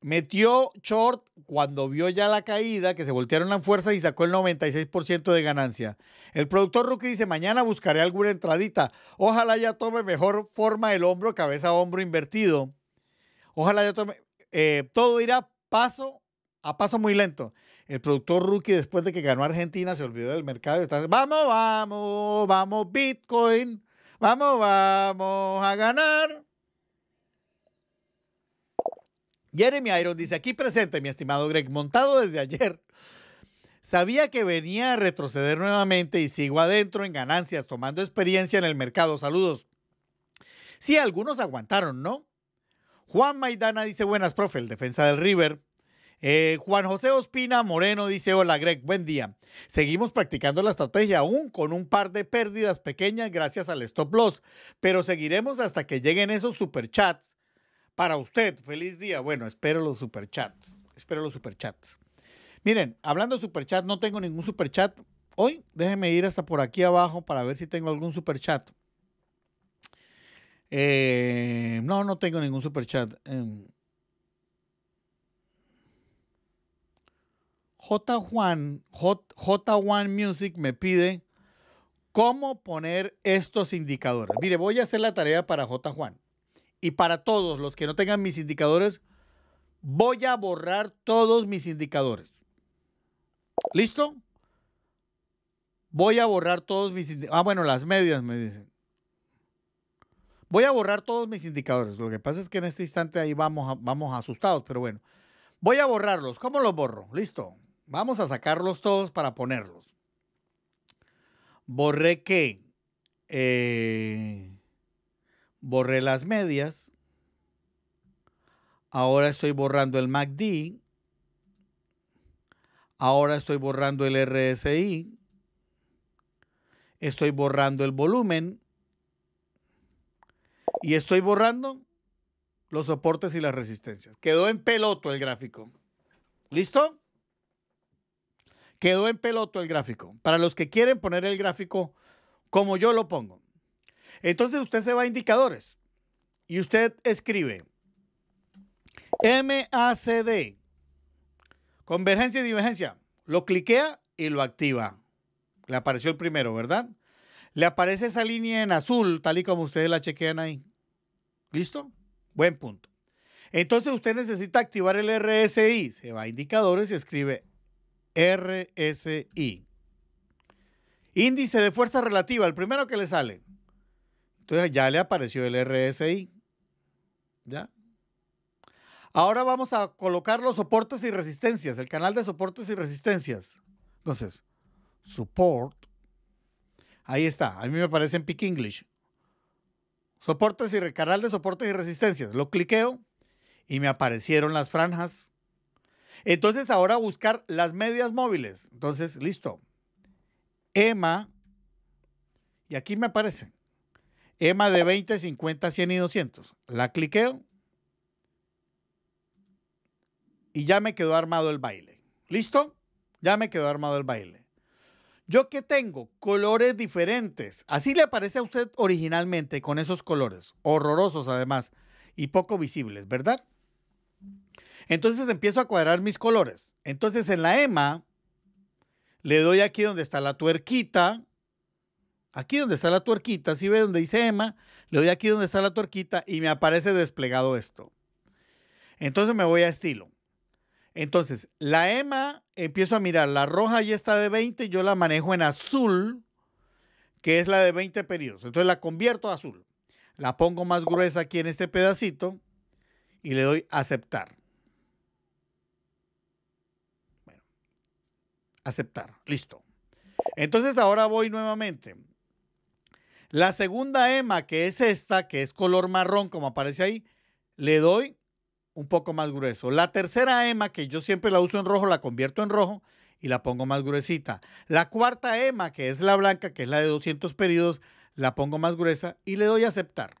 Metió short cuando vio ya la caída, que se voltearon las fuerza y sacó el 96% de ganancia. El productor rookie dice, mañana buscaré alguna entradita. Ojalá ya tome mejor forma el hombro, cabeza hombro invertido. Ojalá ya tome... Eh, todo irá paso a paso muy lento. El productor rookie, después de que ganó Argentina, se olvidó del mercado. Y está, vamos, vamos, vamos, Bitcoin. Vamos, vamos a ganar. Jeremy Iron dice, aquí presente, mi estimado Greg, montado desde ayer. Sabía que venía a retroceder nuevamente y sigo adentro en ganancias, tomando experiencia en el mercado. Saludos. Sí, algunos aguantaron, ¿no? Juan Maidana dice, buenas, profe, el defensa del River. Eh, Juan José Ospina Moreno dice, hola Greg, buen día. Seguimos practicando la estrategia aún con un par de pérdidas pequeñas gracias al stop loss, pero seguiremos hasta que lleguen esos superchats para usted, feliz día. Bueno, espero los superchats. Espero los superchats. Miren, hablando de superchats, no tengo ningún superchat. Hoy déjenme ir hasta por aquí abajo para ver si tengo algún superchat. Eh, no, no tengo ningún superchat. chat. Em, J. Juan, Juan Music me pide cómo poner estos indicadores. Mire, voy a hacer la tarea para J. Juan. Y para todos los que no tengan mis indicadores, voy a borrar todos mis indicadores. ¿Listo? Voy a borrar todos mis indicadores. Ah, bueno, las medias me dicen. Voy a borrar todos mis indicadores. Lo que pasa es que en este instante ahí vamos, vamos asustados, pero bueno. Voy a borrarlos. ¿Cómo los borro? Listo. Vamos a sacarlos todos para ponerlos. Borré que eh, borré las medias, ahora estoy borrando el MACD, ahora estoy borrando el RSI, estoy borrando el volumen y estoy borrando los soportes y las resistencias. Quedó en peloto el gráfico. ¿Listo? Quedó en peloto el gráfico. Para los que quieren poner el gráfico como yo lo pongo. Entonces usted se va a indicadores y usted escribe MACD, convergencia y divergencia. Lo cliquea y lo activa. Le apareció el primero, ¿verdad? Le aparece esa línea en azul, tal y como ustedes la chequean ahí. ¿Listo? Buen punto. Entonces usted necesita activar el RSI. Se va a indicadores y escribe RSI. Índice de fuerza relativa, el primero que le sale. Entonces ya le apareció el RSI. ¿Ya? Ahora vamos a colocar los soportes y resistencias, el canal de soportes y resistencias. Entonces, support. Ahí está. A mí me aparece en pick English. Soportes y canal de soportes y resistencias. Lo cliqueo y me aparecieron las franjas. Entonces ahora buscar las medias móviles. Entonces, listo. EMA. Y aquí me aparecen. EMA de 20, 50, 100 y 200. La cliqueo y ya me quedó armado el baile. ¿Listo? Ya me quedó armado el baile. Yo que tengo colores diferentes, así le aparece a usted originalmente con esos colores, horrorosos además y poco visibles, ¿verdad? Entonces empiezo a cuadrar mis colores. Entonces en la EMA le doy aquí donde está la tuerquita, aquí donde está la tuerquita, si ve donde dice EMA, le doy aquí donde está la tuerquita y me aparece desplegado esto. Entonces me voy a estilo. Entonces, la EMA, empiezo a mirar, la roja ya está de 20, yo la manejo en azul, que es la de 20 periodos. Entonces la convierto a azul. La pongo más gruesa aquí en este pedacito y le doy aceptar. Bueno, aceptar, listo. Entonces ahora voy nuevamente la segunda ema, que es esta, que es color marrón, como aparece ahí, le doy un poco más grueso. La tercera ema, que yo siempre la uso en rojo, la convierto en rojo y la pongo más gruesita. La cuarta ema, que es la blanca, que es la de 200 periodos, la pongo más gruesa y le doy a aceptar.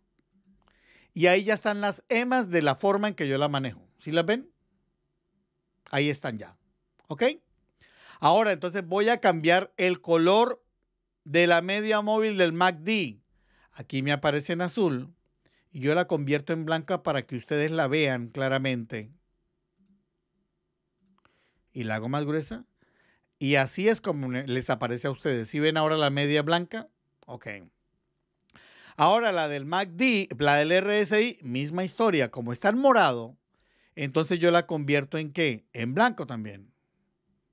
Y ahí ya están las emas de la forma en que yo la manejo. ¿Sí las ven? Ahí están ya. ¿Ok? Ahora, entonces voy a cambiar el color de la media móvil del MACD. Aquí me aparece en azul y yo la convierto en blanca para que ustedes la vean claramente. Y la hago más gruesa. Y así es como les aparece a ustedes. Si ven ahora la media blanca, ok. Ahora la del MACD, la del RSI, misma historia. Como está en morado, entonces yo la convierto en qué? En blanco también.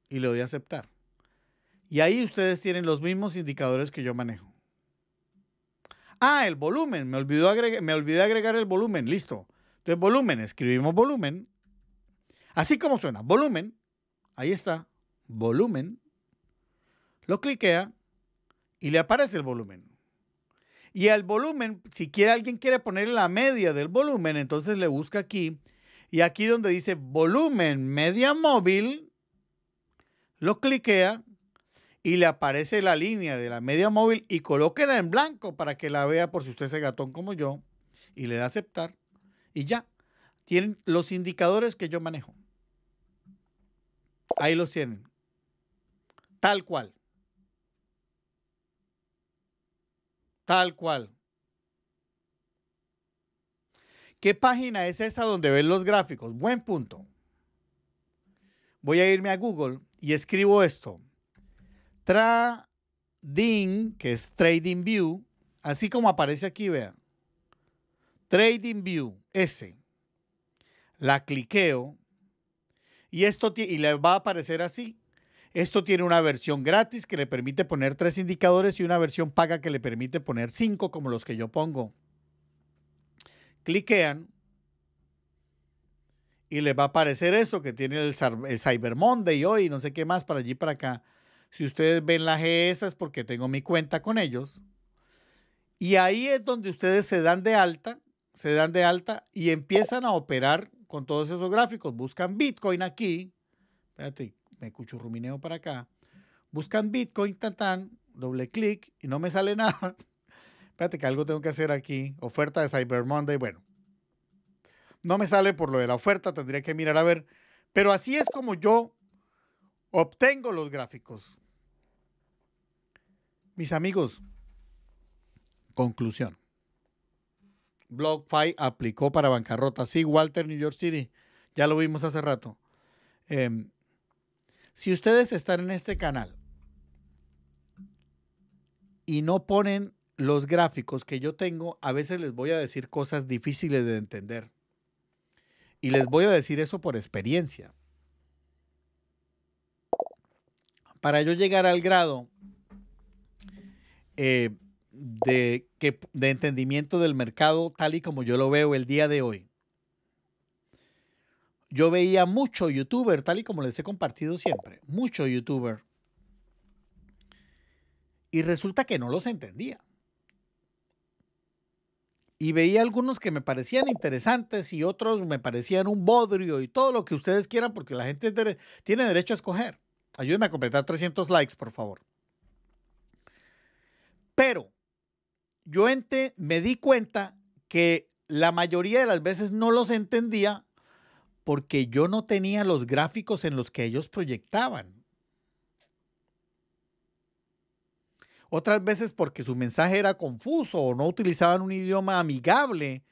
Y le doy a aceptar. Y ahí ustedes tienen los mismos indicadores que yo manejo. Ah, el volumen. Me, olvidó agregar, me olvidé agregar el volumen. Listo. Entonces, volumen. Escribimos volumen. Así como suena. Volumen. Ahí está. Volumen. Lo cliquea y le aparece el volumen. Y el volumen, si quiere, alguien quiere poner la media del volumen, entonces le busca aquí. Y aquí donde dice volumen media móvil, lo cliquea y le aparece la línea de la media móvil y colóquela en blanco para que la vea por si usted es gatón como yo y le da aceptar y ya. Tienen los indicadores que yo manejo. Ahí los tienen. Tal cual. Tal cual. ¿Qué página es esa donde ven los gráficos? Buen punto. Voy a irme a Google y escribo esto. Trading, que es Trading View, así como aparece aquí, vean. Trading View, S. La cliqueo y esto y le va a aparecer así. Esto tiene una versión gratis que le permite poner tres indicadores y una versión paga que le permite poner cinco, como los que yo pongo. Cliquean y le va a aparecer eso que tiene el, Cyber Monday hoy, no sé qué más, para allí para acá. Si ustedes ven la GS e es porque tengo mi cuenta con ellos. Y ahí es donde ustedes se dan de alta, se dan de alta y empiezan a operar con todos esos gráficos. Buscan Bitcoin aquí. Espérate, me rumineo para acá. Buscan Bitcoin, tan, tan, doble clic y no me sale nada. Espérate que algo tengo que hacer aquí. Oferta de Cyber Monday. Bueno, no me sale por lo de la oferta, tendría que mirar a ver. Pero así es como yo Obtengo los gráficos. Mis amigos, conclusión. BlockFi aplicó para bancarrota. Sí, Walter, New York City. Ya lo vimos hace rato. Em, si ustedes están en este canal y no ponen los gráficos que yo tengo, a veces les voy a decir cosas difíciles de entender. Y les voy a decir eso por experiencia. para yo llegar al grado eh, de, de entendimiento del mercado tal y como yo lo veo el día de hoy, yo veía mucho youtuber, tal y como les he compartido siempre, mucho youtuber. Y resulta que no los entendía. Y veía algunos que me parecían interesantes y otros me parecían un bodrio y todo lo que ustedes quieran porque la gente tiene derecho a escoger. Ayúdenme a completar 300 likes, por favor. Pero yo me di cuenta que la mayoría de las veces no los entendía porque yo no tenía los gráficos en los que ellos proyectaban. Otras veces porque su mensaje era confuso o no utilizaban un idioma amigable,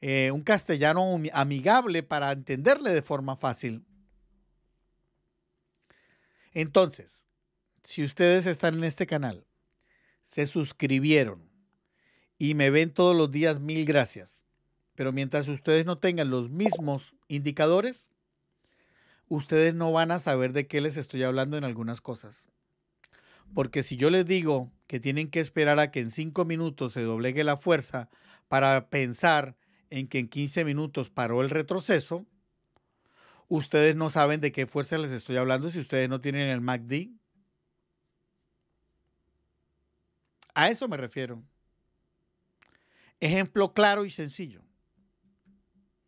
eh, un castellano amigable para entenderle de forma fácil. Entonces, si ustedes están en este canal, se suscribieron y me ven todos los días, mil gracias. Pero mientras ustedes no tengan los mismos indicadores, ustedes no van a saber de qué les estoy hablando en algunas cosas. Porque si yo les digo que tienen que esperar a que en cinco minutos se doblegue la fuerza para pensar en que en 15 minutos paró el retroceso, Ustedes no saben de qué fuerza les estoy hablando si ustedes no tienen el MACD. A eso me refiero. Ejemplo claro y sencillo.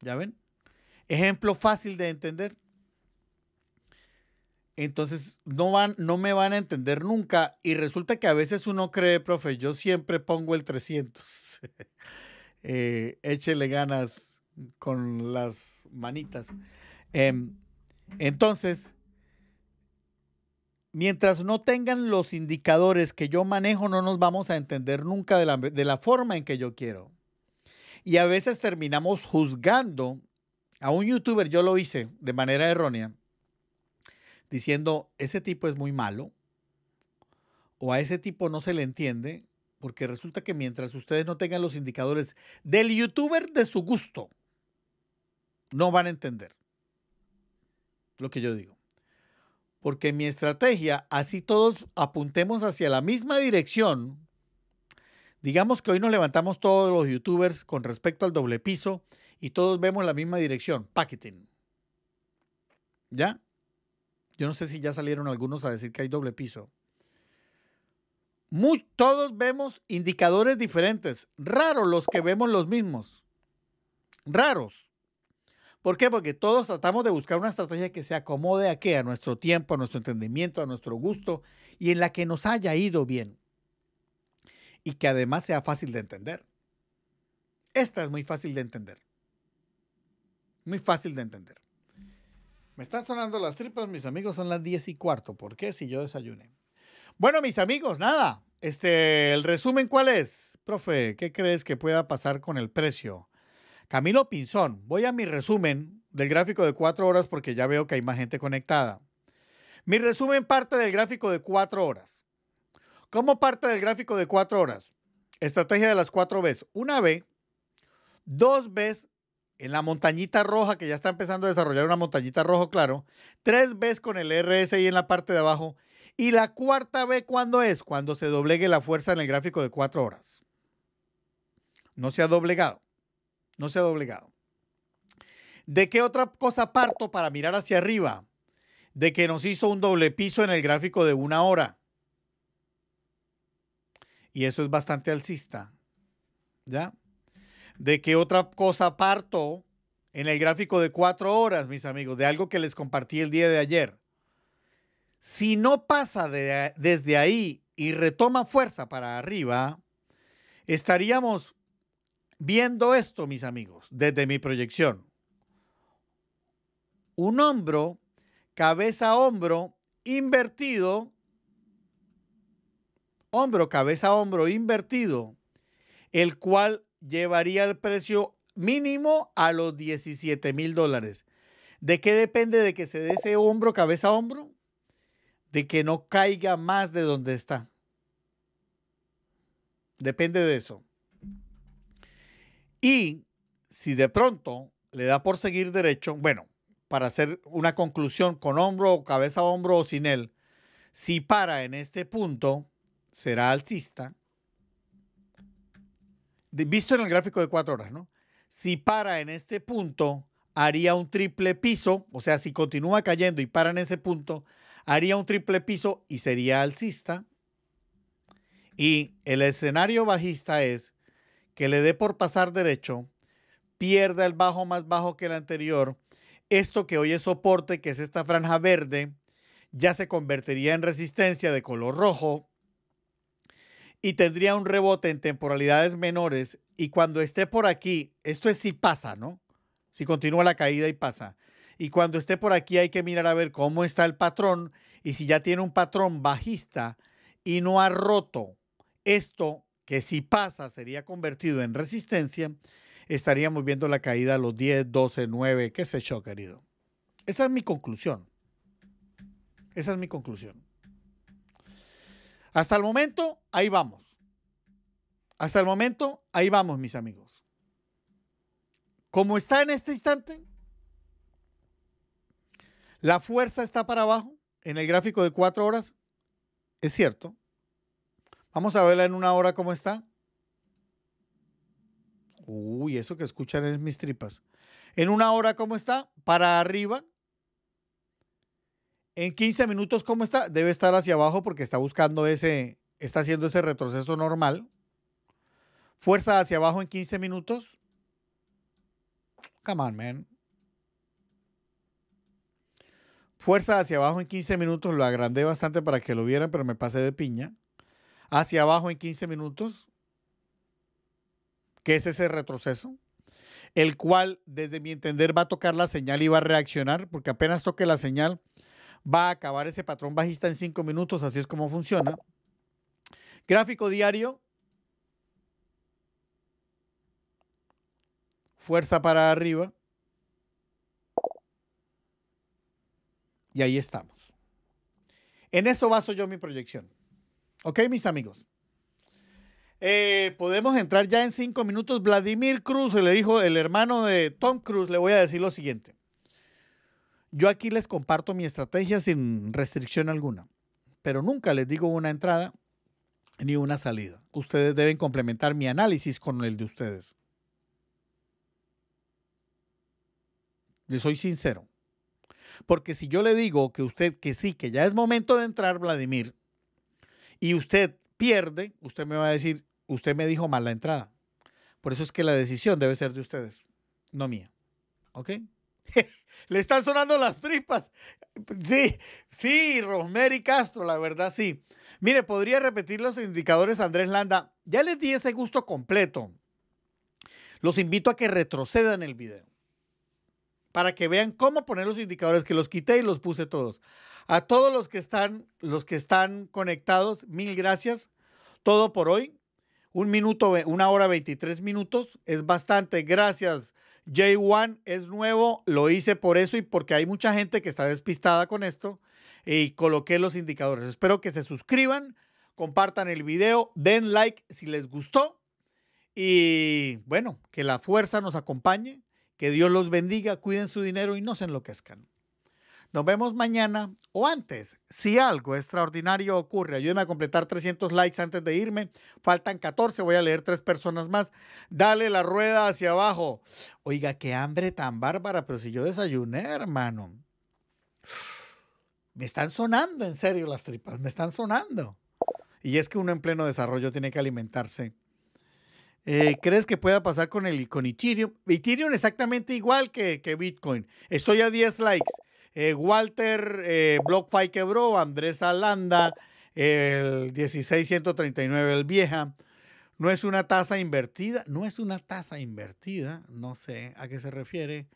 ¿Ya ven? Ejemplo fácil de entender. Entonces no, van, no me van a entender nunca y resulta que a veces uno cree, profe, yo siempre pongo el 300. Eh, échele ganas con las manitas. Em, entonces, mientras no tengan los indicadores que yo manejo, no nos vamos a entender nunca de la, de la forma en que yo quiero. Y a veces terminamos juzgando a un youtuber, yo lo hice de manera errónea, diciendo, ese tipo es muy malo, o a ese tipo no se le entiende, porque resulta que mientras ustedes no tengan los indicadores del youtuber de su gusto, no van a entender lo que yo digo. Porque mi estrategia, así todos apuntemos hacia la misma dirección, digamos que hoy nos levantamos todos los youtubers con respecto al doble piso y todos vemos la misma dirección, packeting. ¿Ya? Yo no sé si ya salieron algunos a decir que hay doble piso. Muy, todos vemos indicadores diferentes. Raros los que vemos los mismos. Raros. ¿Por qué? Porque todos tratamos de buscar una estrategia que se acomode a qué? A nuestro tiempo, a nuestro entendimiento, a nuestro gusto y en la que nos haya ido bien. Y que además sea fácil de entender. Esta es muy fácil de entender. Muy fácil de entender. Me están sonando las tripas, mis amigos, son las 10 y cuarto. ¿Por qué? Si yo desayuné. Bueno, mis amigos, nada. Este, el resumen, ¿cuál es? Profe, ¿qué crees que pueda pasar con el precio? Camilo Pinzón, voy a mi resumen del gráfico de cuatro horas porque ya veo que hay más gente conectada. Mi resumen parte del gráfico de cuatro horas. ¿Cómo parte del gráfico de cuatro horas? Estrategia de las cuatro Bs. Una B, dos Bs en la montañita roja, que ya está empezando a desarrollar una montañita rojo, claro. Tres Bs con el RSI en la parte de abajo. Y la cuarta B, ¿cuándo es? Cuando se doblegue la fuerza en el gráfico de cuatro horas. No se ha doblegado. No ha doblegado. ¿De qué otra cosa parto para mirar hacia arriba? De que nos hizo un doble piso en el gráfico de una hora. Y eso es bastante alcista. ¿Ya? ¿De qué otra cosa parto en el gráfico de cuatro horas, mis amigos? De algo que les compartí el día de ayer. Si no pasa desde ahí y retoma fuerza para arriba, estaríamos Viendo esto, mis amigos, desde mi proyección, un hombro, cabeza, a hombro, invertido, hombro, cabeza, a hombro, invertido, el cual llevaría el precio mínimo a los 17 mil dólares. ¿De qué depende de que se dé ese hombro, cabeza, a hombro? De que no caiga más de donde está. Depende de eso. Y si de pronto le da por seguir derecho, bueno, para hacer una conclusión con hombro o cabeza a hombro o sin él, si para en este punto, será alcista. visto en el gráfico de cuatro horas, ¿no? Si para en este punto, haría un triple piso, o sea, si continúa cayendo y para en ese punto, haría un triple piso y sería alcista. Y el escenario bajista es que le dé por pasar derecho, pierda el bajo más bajo que el anterior, esto que hoy es soporte, que es esta franja verde, ya se convertiría en resistencia de color rojo y tendría un rebote en temporalidades menores y cuando esté por aquí, esto es si pasa, ¿no? Si continúa la caída y pasa. Y cuando esté por aquí hay que mirar a ver cómo está el patrón y si ya tiene un patrón bajista y no ha roto esto que si pasa sería convertido en resistencia, estaríamos viendo la caída a los 10, 12, 9, qué sé yo, querido. Esa es mi conclusión. Esa es mi conclusión. Hasta el momento, ahí vamos. Hasta el momento, ahí vamos, mis amigos. Como está en este instante, la fuerza está para abajo en el gráfico de cuatro horas. Es cierto. Vamos a verla en una hora cómo está. Uy, eso que escuchan es mis tripas. En una hora cómo está, para arriba. En 15 minutos cómo está, debe estar hacia abajo porque está buscando ese, está haciendo ese retroceso normal. Fuerza hacia abajo en 15 minutos. Come on, man. Fuerza hacia abajo en 15 minutos, lo agrandé bastante para que lo vieran, pero me pasé de piña hacia abajo en 15 minutos, que es ese retroceso, el cual desde mi entender va a tocar la señal y va a reaccionar, porque apenas toque la señal, va a acabar ese patrón bajista en 5 minutos, así es como funciona. Gráfico diario, fuerza para arriba. Y ahí estamos. En eso baso yo mi proyección. Ok, mis amigos. Eh, podemos entrar ya en cinco minutos. Vladimir Cruz, le dijo el hermano de Tom Cruz, le voy a decir lo siguiente. Yo aquí les comparto mi estrategia sin restricción alguna, pero nunca les digo una entrada ni una salida. Ustedes deben complementar mi análisis con el de ustedes. Les soy sincero. Porque si yo le digo que usted que sí, que ya es momento de entrar, Vladimir, y usted pierde, usted me va a decir, usted me dijo mal la entrada. Por eso es que la decisión debe ser de ustedes, no mía. ¿Ok? Le están sonando las tripas. Sí, sí, Rosemary Castro, la verdad sí. Mire, podría repetir los indicadores, Andrés Landa. Ya les di ese gusto completo. Los invito a que retrocedan el video para que vean cómo poner los indicadores, que los quité y los puse todos. A todos los que están, los que están conectados, mil gracias. Todo por hoy. Un minuto, una hora 23 minutos. Es bastante. Gracias. J1 es nuevo, lo hice por eso y porque hay mucha gente que está despistada con esto y coloqué los indicadores. Espero que se suscriban, compartan el video, den like si les gustó y bueno, que la fuerza nos acompañe, que Dios los bendiga, cuiden su dinero y no se enloquezcan. Nos vemos mañana o antes. Si algo extraordinario ocurre, ayúdenme a completar 300 likes antes de irme. Faltan 14, voy a leer tres personas más. Dale la rueda hacia abajo. Oiga, qué hambre tan bárbara, pero si yo desayuné, hermano. Me están sonando, en serio, las tripas, me están sonando. Y es que uno en pleno desarrollo tiene que alimentarse. Eh, ¿Crees que pueda pasar con, el, con Ethereum? exactamente igual que, que Bitcoin. Estoy a 10 likes. Eh, Walter eh, Blockfy quebró, Andrés Alanda, el 16139 el Vieja. No es una tasa invertida, no es una tasa invertida, no sé a qué se refiere.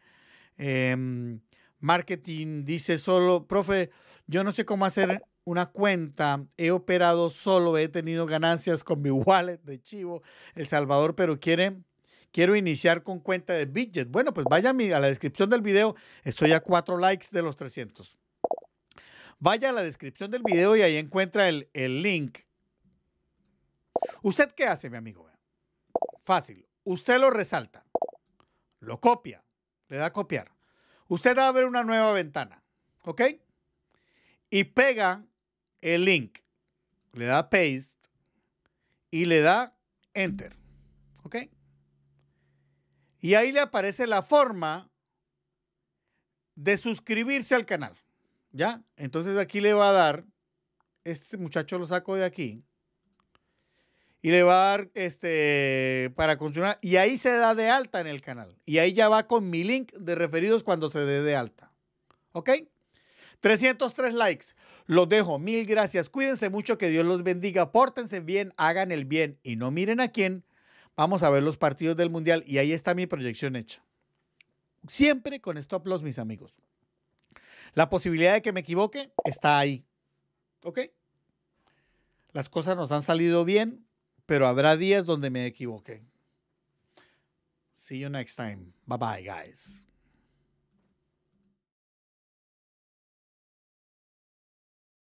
Em, marketing dice solo, profe, yo no sé cómo hacer una cuenta, he operado solo, he tenido ganancias con mi wallet de Chivo, El Salvador, pero quiere quiero iniciar con cuenta de Bidget. Bueno, pues vaya a, la descripción del video. Estoy a cuatro likes de los 300. Vaya a la descripción del video y ahí encuentra el, el link. ¿Usted qué hace, mi amigo? Fácil. Usted lo resalta, lo copia, le da copiar. Usted abre una nueva ventana, ¿ok? Y pega el link, le da paste y le da enter, ¿ok? Y ahí le aparece la forma de suscribirse al canal. ¿Ya? Entonces aquí le va a dar, este muchacho lo saco de aquí, y le va a dar este, para continuar. Y ahí se da de alta en el canal. Y ahí ya va con mi link de referidos cuando se dé de alta. ¿Ok? 303 likes. Los dejo. Mil gracias. Cuídense mucho. Que Dios los bendiga. Pórtense bien. Hagan el bien. Y no miren a quién, Vamos a ver los partidos del Mundial y ahí está mi proyección hecha. Siempre con stop loss, mis amigos. La posibilidad de que me equivoque está ahí. ¿Ok? Las cosas nos han salido bien, pero habrá días donde me equivoque. See you next time. Bye bye, guys.